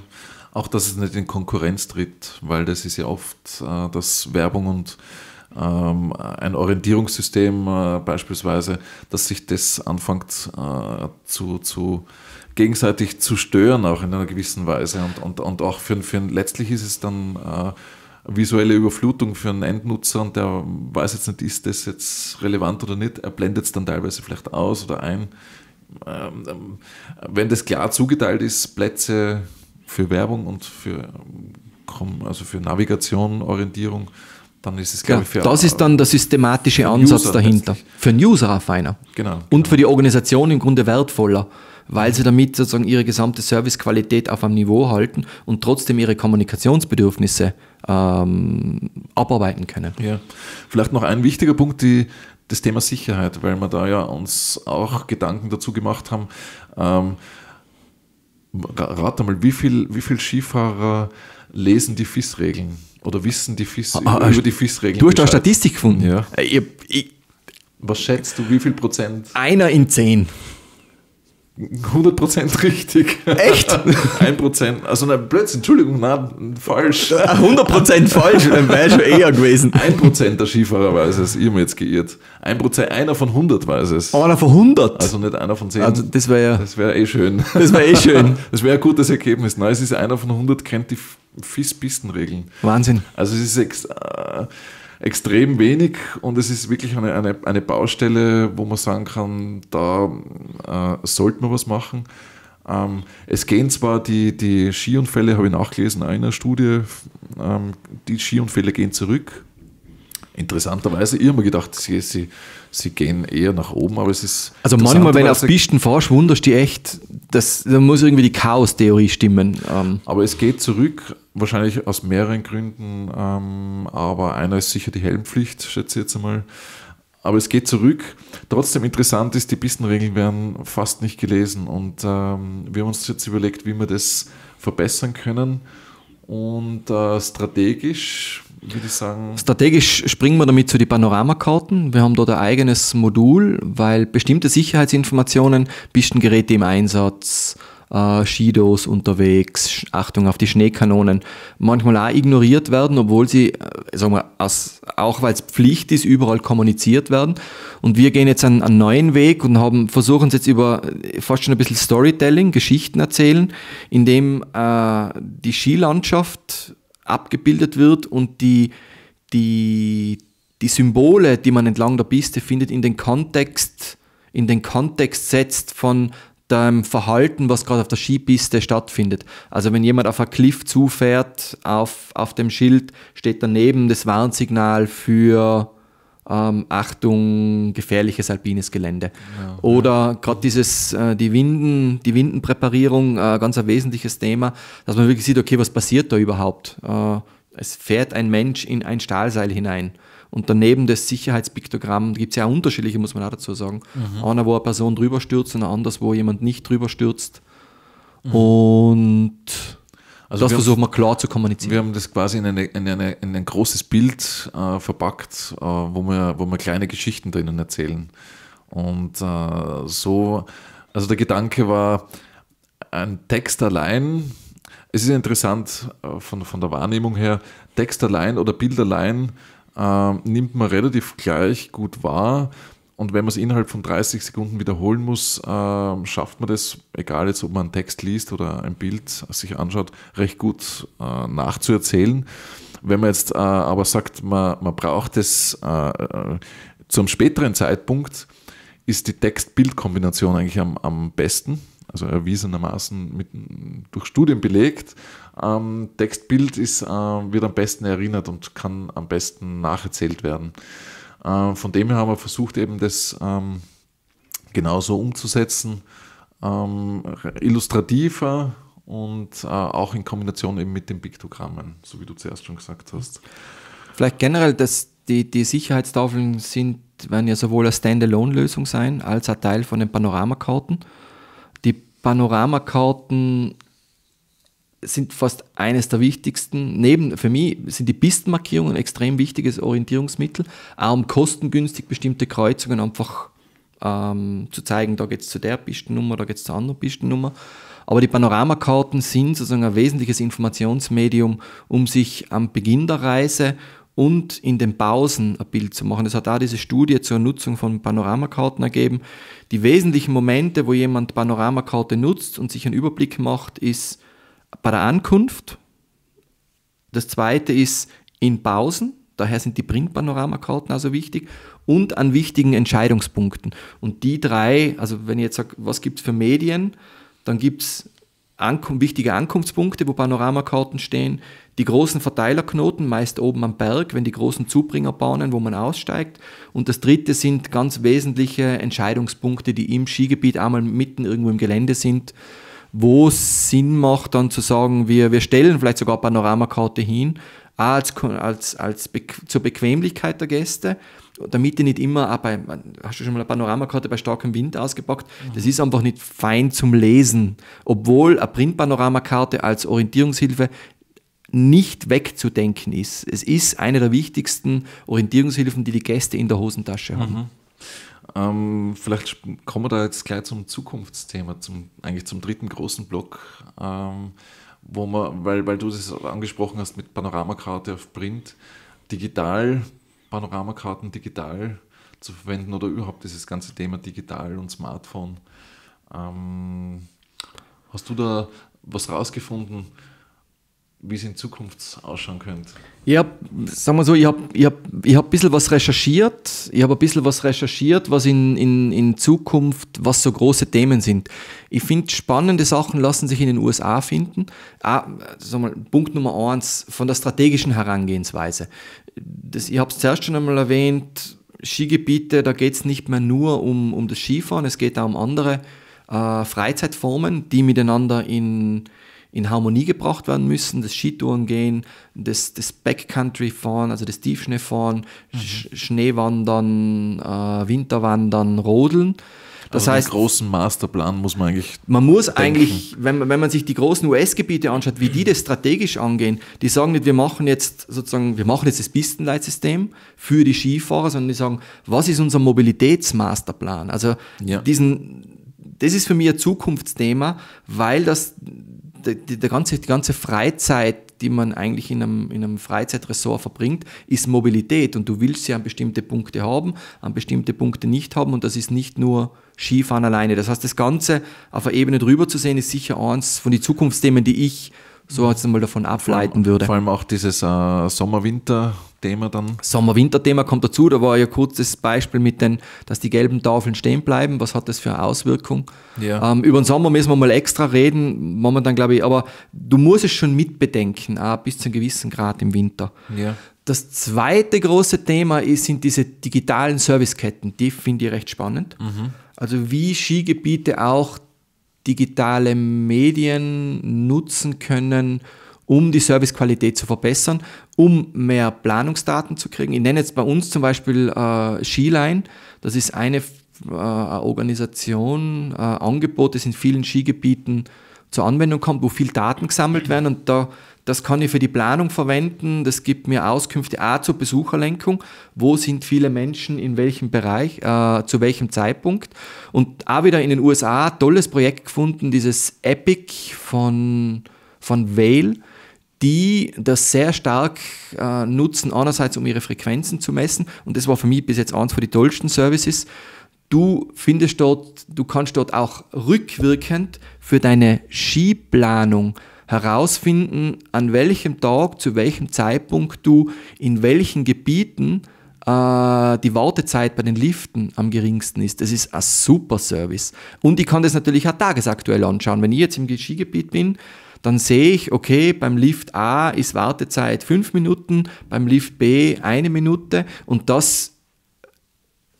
auch dass es nicht in Konkurrenz tritt, weil das ist ja oft, äh, dass Werbung und ähm, ein Orientierungssystem äh, beispielsweise, dass sich das anfängt äh, zu, zu gegenseitig zu stören, auch in einer gewissen Weise. Und, und, und auch für, für letztlich ist es dann äh, visuelle Überflutung für einen Endnutzer und der weiß jetzt nicht, ist das jetzt relevant oder nicht, er blendet es dann teilweise vielleicht aus oder ein. Ähm, ähm, wenn das klar zugeteilt ist, Plätze für Werbung und für, also für Navigation, Orientierung, dann ist es, glaube ja, ich, Das ist dann der systematische Ansatz User dahinter. Für den User auch feiner. Genau. Und genau. für die Organisation im Grunde wertvoller weil sie damit sozusagen ihre gesamte Servicequalität auf einem Niveau halten und trotzdem ihre Kommunikationsbedürfnisse ähm, abarbeiten können. Ja, vielleicht noch ein wichtiger Punkt, die, das Thema Sicherheit, weil wir da ja uns auch Gedanken dazu gemacht haben. Ähm, rate mal, wie viele wie viel Skifahrer lesen die FIS-Regeln oder wissen die FIS ah, ah, über die FIS-Regeln? Du hast da Statistik gefunden. Ja. Äh, ich, ich, Was schätzt du, wie viel Prozent? Einer in zehn. 100% richtig. Echt? 1%. Also nein, Blödsinn, Entschuldigung, nein, falsch. 100% äh, falsch, dann äh, wäre schon eher gewesen. 1% der Skifahrer weiß es, ich habe jetzt geirrt. 1%, einer von 100 weiß es. Einer von 100? Also nicht einer von 10. Also das wäre ja... Das wäre eh schön. Das wäre eh schön. Das wäre ein gutes Ergebnis. Nein, es ist einer von 100, kennt die FIS-Pistenregeln. Wahnsinn. Also es ist... Äh, extrem wenig und es ist wirklich eine, eine, eine Baustelle, wo man sagen kann, da äh, sollte man was machen. Ähm, es gehen zwar die, die Skiunfälle, habe ich nachgelesen, in einer Studie, ähm, die Skiunfälle gehen zurück. Interessanterweise, ich habe mir gedacht, sie, sie, sie gehen eher nach oben, aber es ist. Also manchmal, wenn du auf Pisten fährst, wunderst du dich echt, das, da muss irgendwie die Chaos-Theorie stimmen. Ähm. Aber es geht zurück Wahrscheinlich aus mehreren Gründen, ähm, aber einer ist sicher die Helmpflicht, schätze ich jetzt einmal. Aber es geht zurück. Trotzdem interessant ist, die Pistenregeln werden fast nicht gelesen und ähm, wir haben uns jetzt überlegt, wie wir das verbessern können und äh, strategisch würde ich sagen. Strategisch springen wir damit zu den Panoramakarten. Wir haben dort ein eigenes Modul, weil bestimmte Sicherheitsinformationen, Pistengeräte im Einsatz, äh, Skidos unterwegs, Achtung auf die Schneekanonen, manchmal auch ignoriert werden, obwohl sie, äh, sagen wir, als, auch weil es Pflicht ist, überall kommuniziert werden. Und wir gehen jetzt einen, einen neuen Weg und haben, versuchen es jetzt über äh, fast schon ein bisschen Storytelling, Geschichten erzählen, indem äh, die Skilandschaft abgebildet wird und die, die, die Symbole, die man entlang der Piste findet, in den Kontext in den Kontext setzt von deinem Verhalten, was gerade auf der Skipiste stattfindet. Also wenn jemand auf ein Cliff zufährt, auf, auf dem Schild steht daneben das Warnsignal für ähm, Achtung, gefährliches alpines Gelände. Ja, Oder ja. gerade dieses, äh, die Winden, die Windenpräparierung, äh, ganz ein wesentliches Thema, dass man wirklich sieht, okay, was passiert da überhaupt? Äh, es fährt ein Mensch in ein Stahlseil hinein. Und daneben das Sicherheitspiktogramm gibt es ja auch unterschiedliche, muss man auch dazu sagen. Mhm. Einer, wo eine Person drüber stürzt und ein anderes, wo jemand nicht drüber stürzt. Mhm. Und also das versuchen wir klar zu kommunizieren. Wir haben das quasi in, eine, in, eine, in ein großes Bild äh, verpackt, äh, wo, wir, wo wir kleine Geschichten drinnen erzählen. Und äh, so, also der Gedanke war, ein Text allein, es ist interessant äh, von, von der Wahrnehmung her, Text allein oder Bild allein ähm, nimmt man relativ gleich gut wahr. Und wenn man es innerhalb von 30 Sekunden wiederholen muss, ähm, schafft man das, egal jetzt ob man einen Text liest oder ein Bild sich anschaut, recht gut äh, nachzuerzählen. Wenn man jetzt äh, aber sagt, man, man braucht es äh, äh zum späteren Zeitpunkt, ist die Text-Bild-Kombination eigentlich am, am besten also erwiesenermaßen mit, durch Studien belegt ähm, Textbild ist, äh, wird am besten erinnert und kann am besten nacherzählt werden. Äh, von dem her haben wir versucht, eben das ähm, genauso umzusetzen, ähm, illustrativer und äh, auch in Kombination eben mit den Piktogrammen, so wie du zuerst schon gesagt hast. Vielleicht generell, dass die, die Sicherheitstafeln sind, werden ja sowohl eine Standalone-Lösung sein, als auch Teil von den Panoramakarten. Die Panoramakarten sind fast eines der wichtigsten. Neben, für mich sind die Pistenmarkierungen ein extrem wichtiges Orientierungsmittel, auch um kostengünstig bestimmte Kreuzungen einfach ähm, zu zeigen, da geht es zu der Pistennummer, da geht es zur anderen Pistennummer. Aber die Panoramakarten sind sozusagen ein wesentliches Informationsmedium, um sich am Beginn der Reise und in den Pausen ein Bild zu machen. Das hat auch diese Studie zur Nutzung von Panoramakarten ergeben. Die wesentlichen Momente, wo jemand Panoramakarte nutzt und sich einen Überblick macht, ist bei der Ankunft. Das zweite ist in Pausen, daher sind die Printpanoramakarten also wichtig und an wichtigen Entscheidungspunkten. Und die drei, also wenn ich jetzt sage, was gibt es für Medien, dann gibt es Ankunft, wichtige Ankunftspunkte, wo Panoramakarten stehen, die großen Verteilerknoten, meist oben am Berg, wenn die großen Zubringer bahnen, wo man aussteigt. Und das dritte sind ganz wesentliche Entscheidungspunkte, die im Skigebiet einmal mitten irgendwo im Gelände sind wo es Sinn macht, dann zu sagen, wir, wir stellen vielleicht sogar Panoramakarte hin, als, als, als Be zur Bequemlichkeit der Gäste, damit die nicht immer, auch bei, hast du schon mal eine Panoramakarte bei starkem Wind ausgepackt? Mhm. Das ist einfach nicht fein zum Lesen, obwohl eine Printpanoramakarte als Orientierungshilfe nicht wegzudenken ist. Es ist eine der wichtigsten Orientierungshilfen, die die Gäste in der Hosentasche haben. Mhm. Ähm, vielleicht kommen wir da jetzt gleich zum Zukunftsthema, zum, eigentlich zum dritten großen Block, ähm, wo man, weil, weil du das angesprochen hast mit Panoramakarte auf Print, digital, Panoramakarten digital zu verwenden oder überhaupt dieses ganze Thema digital und Smartphone. Ähm, hast du da was rausgefunden? wie es in Zukunft ausschauen könnte? Ja, sagen wir so, ich habe ich hab, ich hab ein bisschen was recherchiert. Ich habe ein bisschen was recherchiert, was in, in, in Zukunft, was so große Themen sind. Ich finde, spannende Sachen lassen sich in den USA finden. Ah, sag mal, Punkt Nummer eins von der strategischen Herangehensweise. Das, ich habe es zuerst schon einmal erwähnt, Skigebiete, da geht es nicht mehr nur um, um das Skifahren, es geht auch um andere äh, Freizeitformen, die miteinander in in Harmonie gebracht werden müssen. Das Skitourengehen, das, das Backcountry-Fahren, also das Tiefschneefahren, mhm. Sch Schneewandern, äh, Winterwandern, Rodeln. Das also heißt, den großen Masterplan muss man eigentlich. Man muss denken. eigentlich, wenn man, wenn man sich die großen US-Gebiete anschaut, wie die das strategisch angehen, die sagen nicht, wir machen jetzt sozusagen, wir machen jetzt das Pistenleitsystem für die Skifahrer, sondern die sagen, was ist unser Mobilitätsmasterplan? Also ja. diesen, das ist für mich ein Zukunftsthema, weil das die, die, ganze, die ganze Freizeit, die man eigentlich in einem, in einem Freizeitressort verbringt, ist Mobilität und du willst sie an bestimmte Punkte haben, an bestimmte Punkte nicht haben und das ist nicht nur Skifahren alleine. Das heißt, das Ganze auf einer Ebene drüber zu sehen, ist sicher eins von den Zukunftsthemen, die ich so jetzt einmal davon ableiten würde. Vor allem auch dieses äh, Sommer-Winter, Sommer-Winter-Thema dann? Sommer-Winter-Thema kommt dazu. Da war ja kurz das Beispiel mit den, dass die gelben Tafeln stehen bleiben. Was hat das für eine Auswirkung? Ja. Ähm, über den Sommer müssen wir mal extra reden. Momentan glaube ich, aber du musst es schon mitbedenken, auch bis zu einem gewissen Grad im Winter. Ja. Das zweite große Thema ist, sind diese digitalen Serviceketten. Die finde ich recht spannend. Mhm. Also wie Skigebiete auch digitale Medien nutzen können, um die Servicequalität zu verbessern, um mehr Planungsdaten zu kriegen. Ich nenne jetzt bei uns zum Beispiel äh, Skiline. Das ist eine äh, Organisation, äh, Angebot, das in vielen Skigebieten zur Anwendung kommt, wo viel Daten gesammelt werden und da das kann ich für die Planung verwenden. Das gibt mir Auskünfte auch zur Besucherlenkung. Wo sind viele Menschen in welchem Bereich, äh, zu welchem Zeitpunkt? Und auch wieder in den USA, tolles Projekt gefunden, dieses Epic von, von Vail die das sehr stark äh, nutzen, einerseits um ihre Frequenzen zu messen. Und das war für mich bis jetzt eins von den tollsten Services. Du findest dort, du kannst dort auch rückwirkend für deine Skiplanung herausfinden, an welchem Tag, zu welchem Zeitpunkt du in welchen Gebieten äh, die Wartezeit bei den Liften am geringsten ist. Das ist ein super Service. Und ich kann das natürlich auch tagesaktuell anschauen. Wenn ich jetzt im Skigebiet bin, dann sehe ich, okay, beim Lift A ist Wartezeit fünf Minuten, beim Lift B eine Minute und das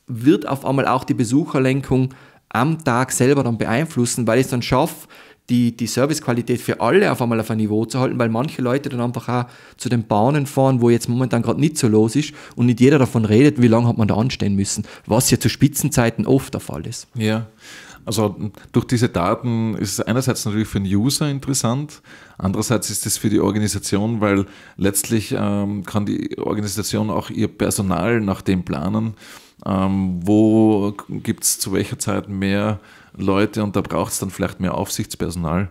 wird auf einmal auch die Besucherlenkung am Tag selber dann beeinflussen, weil ich es dann schaffe, die, die Servicequalität für alle auf einmal auf ein Niveau zu halten, weil manche Leute dann einfach auch zu den Bahnen fahren, wo jetzt momentan gerade nicht so los ist und nicht jeder davon redet, wie lange hat man da anstehen müssen, was ja zu Spitzenzeiten oft der Fall ist. Ja, also durch diese Daten ist es einerseits natürlich für den User interessant, andererseits ist es für die Organisation, weil letztlich ähm, kann die Organisation auch ihr Personal nach dem planen, ähm, wo gibt es zu welcher Zeit mehr Leute und da braucht es dann vielleicht mehr Aufsichtspersonal.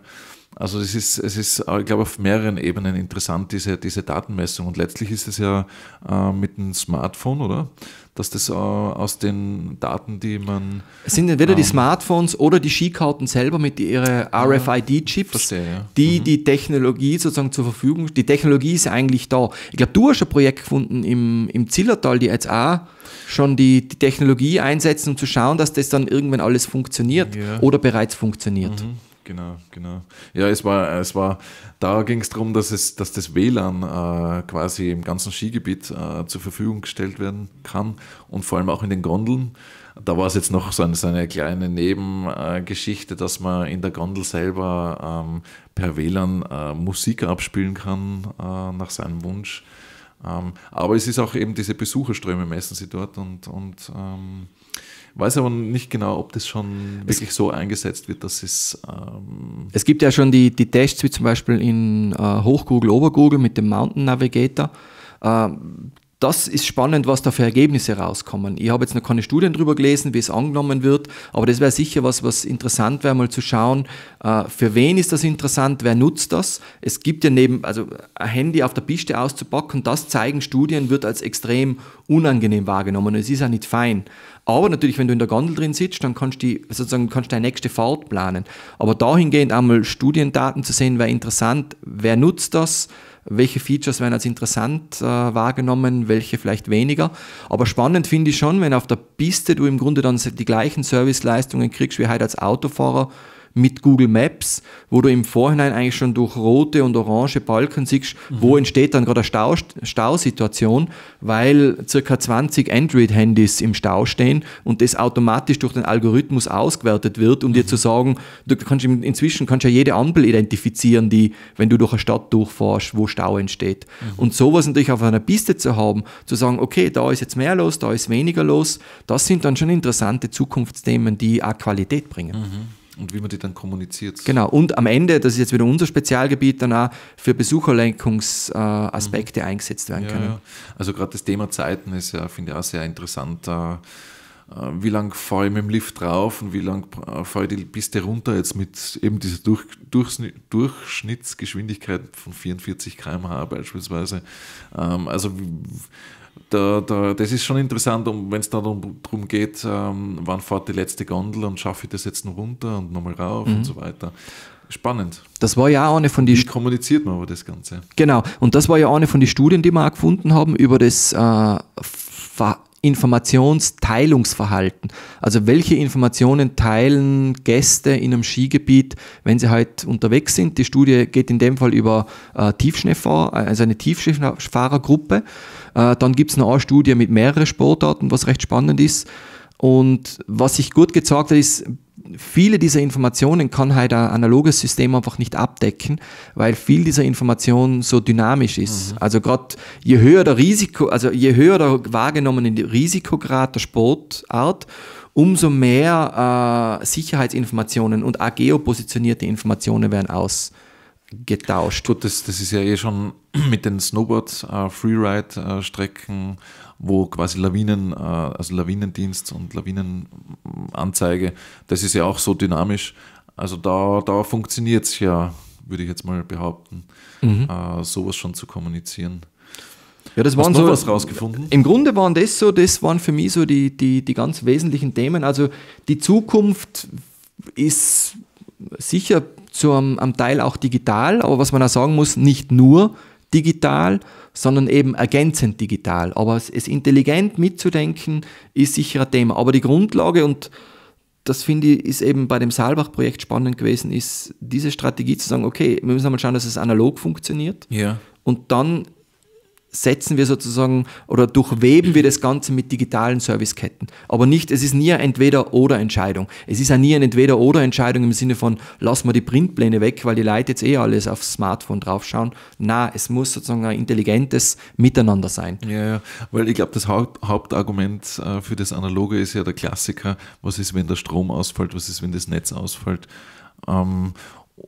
Also es ist, es ist, äh, ich glaube, auf mehreren Ebenen interessant, diese, diese Datenmessung. Und letztlich ist es ja äh, mit dem Smartphone, oder? Dass das äh, aus den Daten, die man. Es sind entweder ähm, die Smartphones oder die Skikarten selber mit ihren RFID-Chips, ja. die mhm. die Technologie sozusagen zur Verfügung Die Technologie ist eigentlich da. Ich glaube, du hast ein Projekt gefunden im, im Zillertal, die jetzt auch schon die, die Technologie einsetzen, um zu schauen, dass das dann irgendwann alles funktioniert ja. oder bereits funktioniert. Mhm. Genau, genau. Ja, es war, es war, da ging es darum, dass es, dass das WLAN äh, quasi im ganzen Skigebiet äh, zur Verfügung gestellt werden kann und vor allem auch in den Gondeln. Da war es jetzt noch so eine, so eine kleine Nebengeschichte, äh, dass man in der Gondel selber ähm, per WLAN äh, Musik abspielen kann äh, nach seinem Wunsch. Ähm, aber es ist auch eben diese Besucherströme messen sie dort und, und ähm, Weiß aber nicht genau, ob das schon es wirklich so eingesetzt wird, dass es. Ähm es gibt ja schon die, die Tests, wie zum Beispiel in äh, Hochgoogle, Obergoogle mit dem Mountain Navigator. Äh, das ist spannend, was da für Ergebnisse rauskommen. Ich habe jetzt noch keine Studien darüber gelesen, wie es angenommen wird, aber das wäre sicher was, was interessant wäre, mal zu schauen, äh, für wen ist das interessant, wer nutzt das. Es gibt ja neben, also ein Handy auf der Piste auszupacken, das zeigen Studien, wird als extrem unangenehm wahrgenommen. Es ist auch nicht fein. Aber natürlich, wenn du in der Gondel drin sitzt, dann kannst du die, sozusagen kannst deine nächste Fahrt planen. Aber dahingehend einmal Studiendaten zu sehen, wäre interessant. Wer nutzt das? welche Features werden als interessant äh, wahrgenommen, welche vielleicht weniger. Aber spannend finde ich schon, wenn auf der Piste du im Grunde dann die gleichen Serviceleistungen kriegst wie heute als Autofahrer mit Google Maps, wo du im Vorhinein eigentlich schon durch rote und orange Balken siehst, mhm. wo entsteht dann gerade eine Stau, Stausituation, weil circa 20 Android-Handys im Stau stehen und das automatisch durch den Algorithmus ausgewertet wird, um mhm. dir zu sagen, du kannst inzwischen kannst ja jede Ampel identifizieren, die, wenn du durch eine Stadt durchfährst, wo Stau entsteht. Mhm. Und sowas natürlich auf einer Piste zu haben, zu sagen, okay, da ist jetzt mehr los, da ist weniger los, das sind dann schon interessante Zukunftsthemen, die auch Qualität bringen. Mhm. Und wie man die dann kommuniziert. Genau, und am Ende, das ist jetzt wieder unser Spezialgebiet, dann auch für Besucherlenkungsaspekte mhm. eingesetzt werden ja, können. Ja. Also gerade das Thema Zeiten ist ja, finde ich, auch sehr interessant. Äh, äh, wie lange fahre ich mit dem Lift drauf und wie lange äh, fahre ich die Piste runter jetzt mit eben dieser Durch, Durchs, Durchschnittsgeschwindigkeit von 44 km/h beispielsweise. Ähm, also wie, da, da, das ist schon interessant, wenn es dann darum geht, ähm, wann fährt die letzte Gondel und schaffe ich das jetzt noch runter und nochmal rauf mhm. und so weiter. Spannend. Das war ja auch eine von die. Wie kommuniziert man aber das Ganze? Genau. Und das war ja auch eine von den Studien, die wir auch gefunden haben über das äh, Informationsteilungsverhalten. Also welche Informationen teilen Gäste in einem Skigebiet, wenn sie halt unterwegs sind. Die Studie geht in dem Fall über äh, Tiefschneefahrer, also eine Tiefschneefahrergruppe. Äh, dann gibt es noch eine Studie mit mehreren Sportarten, was recht spannend ist. Und was sich gut gezeigt hat, ist, viele dieser Informationen kann halt ein analoges System einfach nicht abdecken, weil viel dieser Informationen so dynamisch ist. Mhm. Also gerade je höher der Risiko, also je höher der wahrgenommene Risikograd der Sportart, umso mehr äh, Sicherheitsinformationen und auch geopositionierte Informationen werden aus getauscht. Gut, das, das ist ja eh schon mit den Snowboard-Freeride-Strecken, äh, äh, wo quasi Lawinen, äh, also Lawinendienst und Lawinenanzeige, das ist ja auch so dynamisch. Also da, da funktioniert es ja, würde ich jetzt mal behaupten, mhm. sowas schon zu kommunizieren. Ja, das waren so, was rausgefunden? Im Grunde waren das so, das waren für mich so die, die, die ganz wesentlichen Themen. Also die Zukunft ist sicher zum, am Teil auch digital, aber was man auch sagen muss, nicht nur digital, sondern eben ergänzend digital. Aber es, es intelligent mitzudenken ist sicher ein Thema. Aber die Grundlage und das finde ich, ist eben bei dem Saalbach-Projekt spannend gewesen, ist diese Strategie zu sagen, okay, wir müssen einmal schauen, dass es analog funktioniert. Ja. Und dann setzen wir sozusagen oder durchweben wir das Ganze mit digitalen Serviceketten. Aber nicht, es ist nie eine Entweder-Oder-Entscheidung. Es ist auch nie eine Entweder-Oder-Entscheidung im Sinne von, lass mal die Printpläne weg, weil die Leute jetzt eh alles aufs Smartphone draufschauen. Na, es muss sozusagen ein intelligentes Miteinander sein. Ja, ja. weil ich glaube, das Haupt Hauptargument äh, für das Analoge ist ja der Klassiker, was ist, wenn der Strom ausfällt, was ist, wenn das Netz ausfällt. Ähm,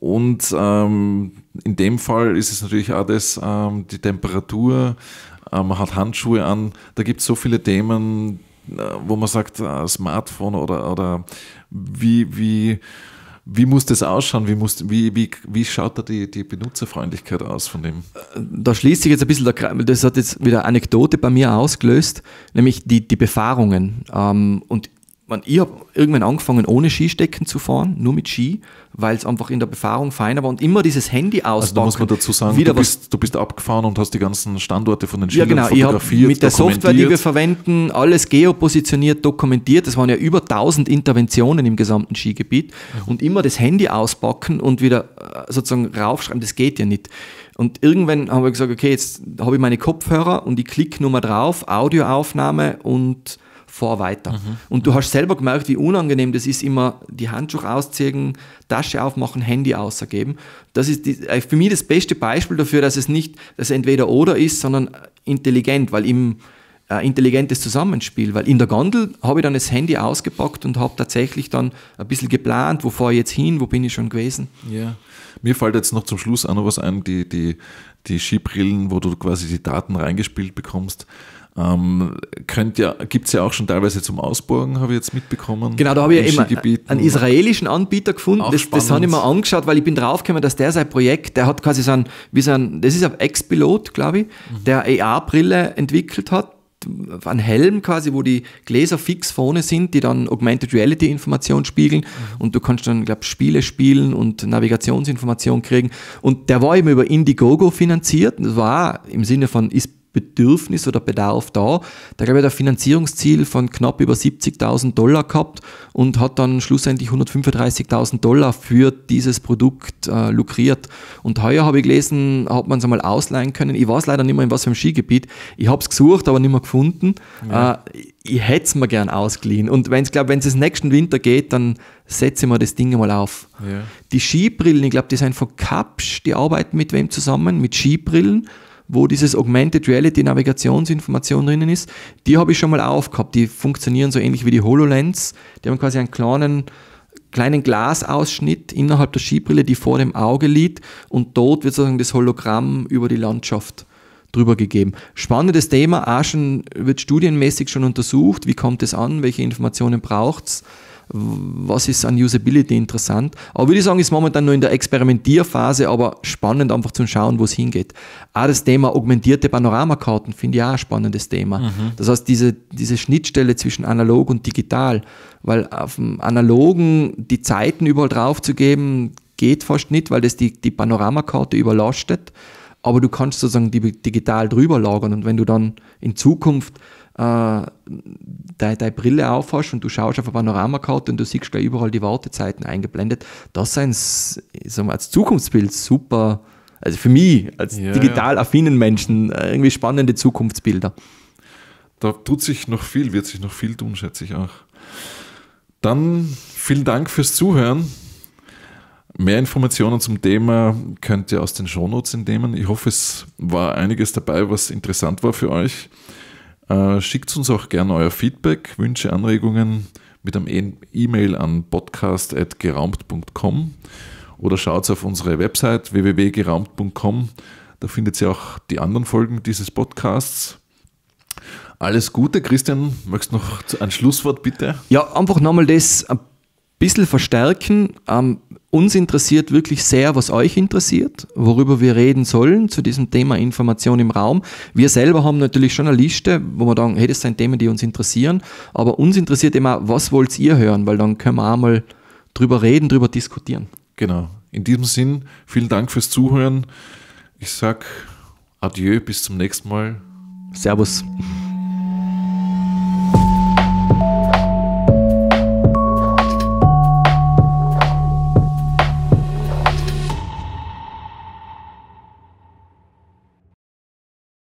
und ähm, in dem Fall ist es natürlich auch das, ähm, die Temperatur, äh, man hat Handschuhe an, da gibt es so viele Themen, äh, wo man sagt, äh, Smartphone oder, oder wie, wie, wie muss das ausschauen? Wie, muss, wie, wie, wie schaut da die, die Benutzerfreundlichkeit aus von dem? Äh, da schließt sich jetzt ein bisschen der Kreis, das hat jetzt wieder Anekdote bei mir ausgelöst, nämlich die, die Befahrungen. Ähm, und ich habe irgendwann angefangen, ohne Skistecken zu fahren, nur mit Ski, weil es einfach in der Befahrung feiner war und immer dieses Handy auspacken. Also da muss man dazu sagen, du bist, du bist, abgefahren und hast die ganzen Standorte von den Skiern ja, genau. fotografiert, Mit der Software, die wir verwenden, alles geopositioniert, dokumentiert. Es waren ja über 1000 Interventionen im gesamten Skigebiet mhm. und immer das Handy auspacken und wieder äh, sozusagen raufschreiben, das geht ja nicht. Und irgendwann haben wir gesagt, okay, jetzt habe ich meine Kopfhörer und ich klicke nur mal drauf, Audioaufnahme und fahr weiter. Mhm. Und du hast selber gemerkt, wie unangenehm das ist, immer die Handschuhe ausziehen, Tasche aufmachen, Handy außergeben. Das ist die, äh, für mich das beste Beispiel dafür, dass es nicht dass entweder oder ist, sondern äh, intelligent, weil im äh, intelligentes Zusammenspiel, weil in der Gondel habe ich dann das Handy ausgepackt und habe tatsächlich dann ein bisschen geplant, wo fahre ich jetzt hin, wo bin ich schon gewesen. Ja. Mir fällt jetzt noch zum Schluss auch noch was ein, die, die, die Skibrillen, wo du quasi die Daten reingespielt bekommst. Ähm, ja, Gibt es ja auch schon teilweise zum Ausborgen, habe ich jetzt mitbekommen. Genau, da habe ich ja eben einen israelischen Anbieter gefunden. das, das habe ich mir angeschaut, weil ich bin draufgekommen, dass der sein Projekt, der hat quasi so ein, wie so ein das ist ein Ex-Pilot, glaube ich, mhm. der AR-Brille entwickelt hat, ein Helm quasi, wo die Gläser fix vorne sind, die dann Augmented Reality Information spiegeln mhm. und du kannst dann, glaube ich, Spiele spielen und Navigationsinformationen kriegen. Und der war eben über Indiegogo finanziert. Das war im Sinne von, ist Bedürfnis oder Bedarf da. Da gab es ein Finanzierungsziel von knapp über 70.000 Dollar gehabt und hat dann schlussendlich 135.000 Dollar für dieses Produkt äh, lukriert. Und heuer habe ich gelesen, hat man es einmal ausleihen können. Ich weiß leider nicht mehr, in was für einem Skigebiet. Ich habe es gesucht, aber nicht mehr gefunden. Ja. Äh, ich hätte es mir gern ausgeliehen. Und wenn es, glaube wenn es nächsten Winter geht, dann setze ich mir das Ding mal auf. Ja. Die Skibrillen, ich glaube, die sind von Kapsch, die arbeiten mit wem zusammen, mit Skibrillen wo dieses Augmented Reality Navigationsinformation drinnen ist. Die habe ich schon mal aufgehabt. Die funktionieren so ähnlich wie die HoloLens. Die haben quasi einen kleinen kleinen Glasausschnitt innerhalb der Skibrille, die vor dem Auge liegt und dort wird sozusagen das Hologramm über die Landschaft drüber gegeben. Spannendes Thema, auch schon, wird studienmäßig schon untersucht, wie kommt es an, welche Informationen braucht es was ist an Usability interessant. Aber würde ich sagen, ist momentan nur in der Experimentierphase, aber spannend einfach zu schauen, wo es hingeht. Auch das Thema augmentierte Panoramakarten finde ich auch ein spannendes Thema. Mhm. Das heißt, diese, diese Schnittstelle zwischen analog und digital, weil auf dem analogen die Zeiten überall drauf zu geben, geht fast nicht, weil das die, die Panoramakarte überlastet aber du kannst sozusagen die digital drüber lagern und wenn du dann in Zukunft äh, deine, deine Brille aufhast und du schaust auf eine Panoramakarte und du siehst gleich überall die Wartezeiten eingeblendet. Das ist ein sagen sind als Zukunftsbild super, also für mich als ja, digital affinen Menschen äh, irgendwie spannende Zukunftsbilder. Da tut sich noch viel, wird sich noch viel tun, schätze ich auch. Dann vielen Dank fürs Zuhören. Mehr Informationen zum Thema könnt ihr aus den Shownotes entnehmen. Ich hoffe, es war einiges dabei, was interessant war für euch. Äh, schickt uns auch gerne euer Feedback, Wünsche, Anregungen mit einem e- E-Mail an podcast.geraumt.com oder schaut auf unsere Website www.geraumt.com. Da findet ihr auch die anderen Folgen dieses Podcasts. Alles Gute, Christian. Möchtest du noch ein Schlusswort bitte? Ja, einfach nochmal das ein bisschen verstärken. Ähm, uns interessiert wirklich sehr, was euch interessiert, worüber wir reden sollen zu diesem Thema Information im Raum. Wir selber haben natürlich schon eine Liste, wo wir sagen, hey, das sind Themen, die uns interessieren, aber uns interessiert immer, was wollt ihr hören, weil dann können wir einmal drüber reden, drüber diskutieren. Genau. In diesem Sinn, vielen Dank fürs Zuhören. Ich sag adieu, bis zum nächsten Mal. Servus.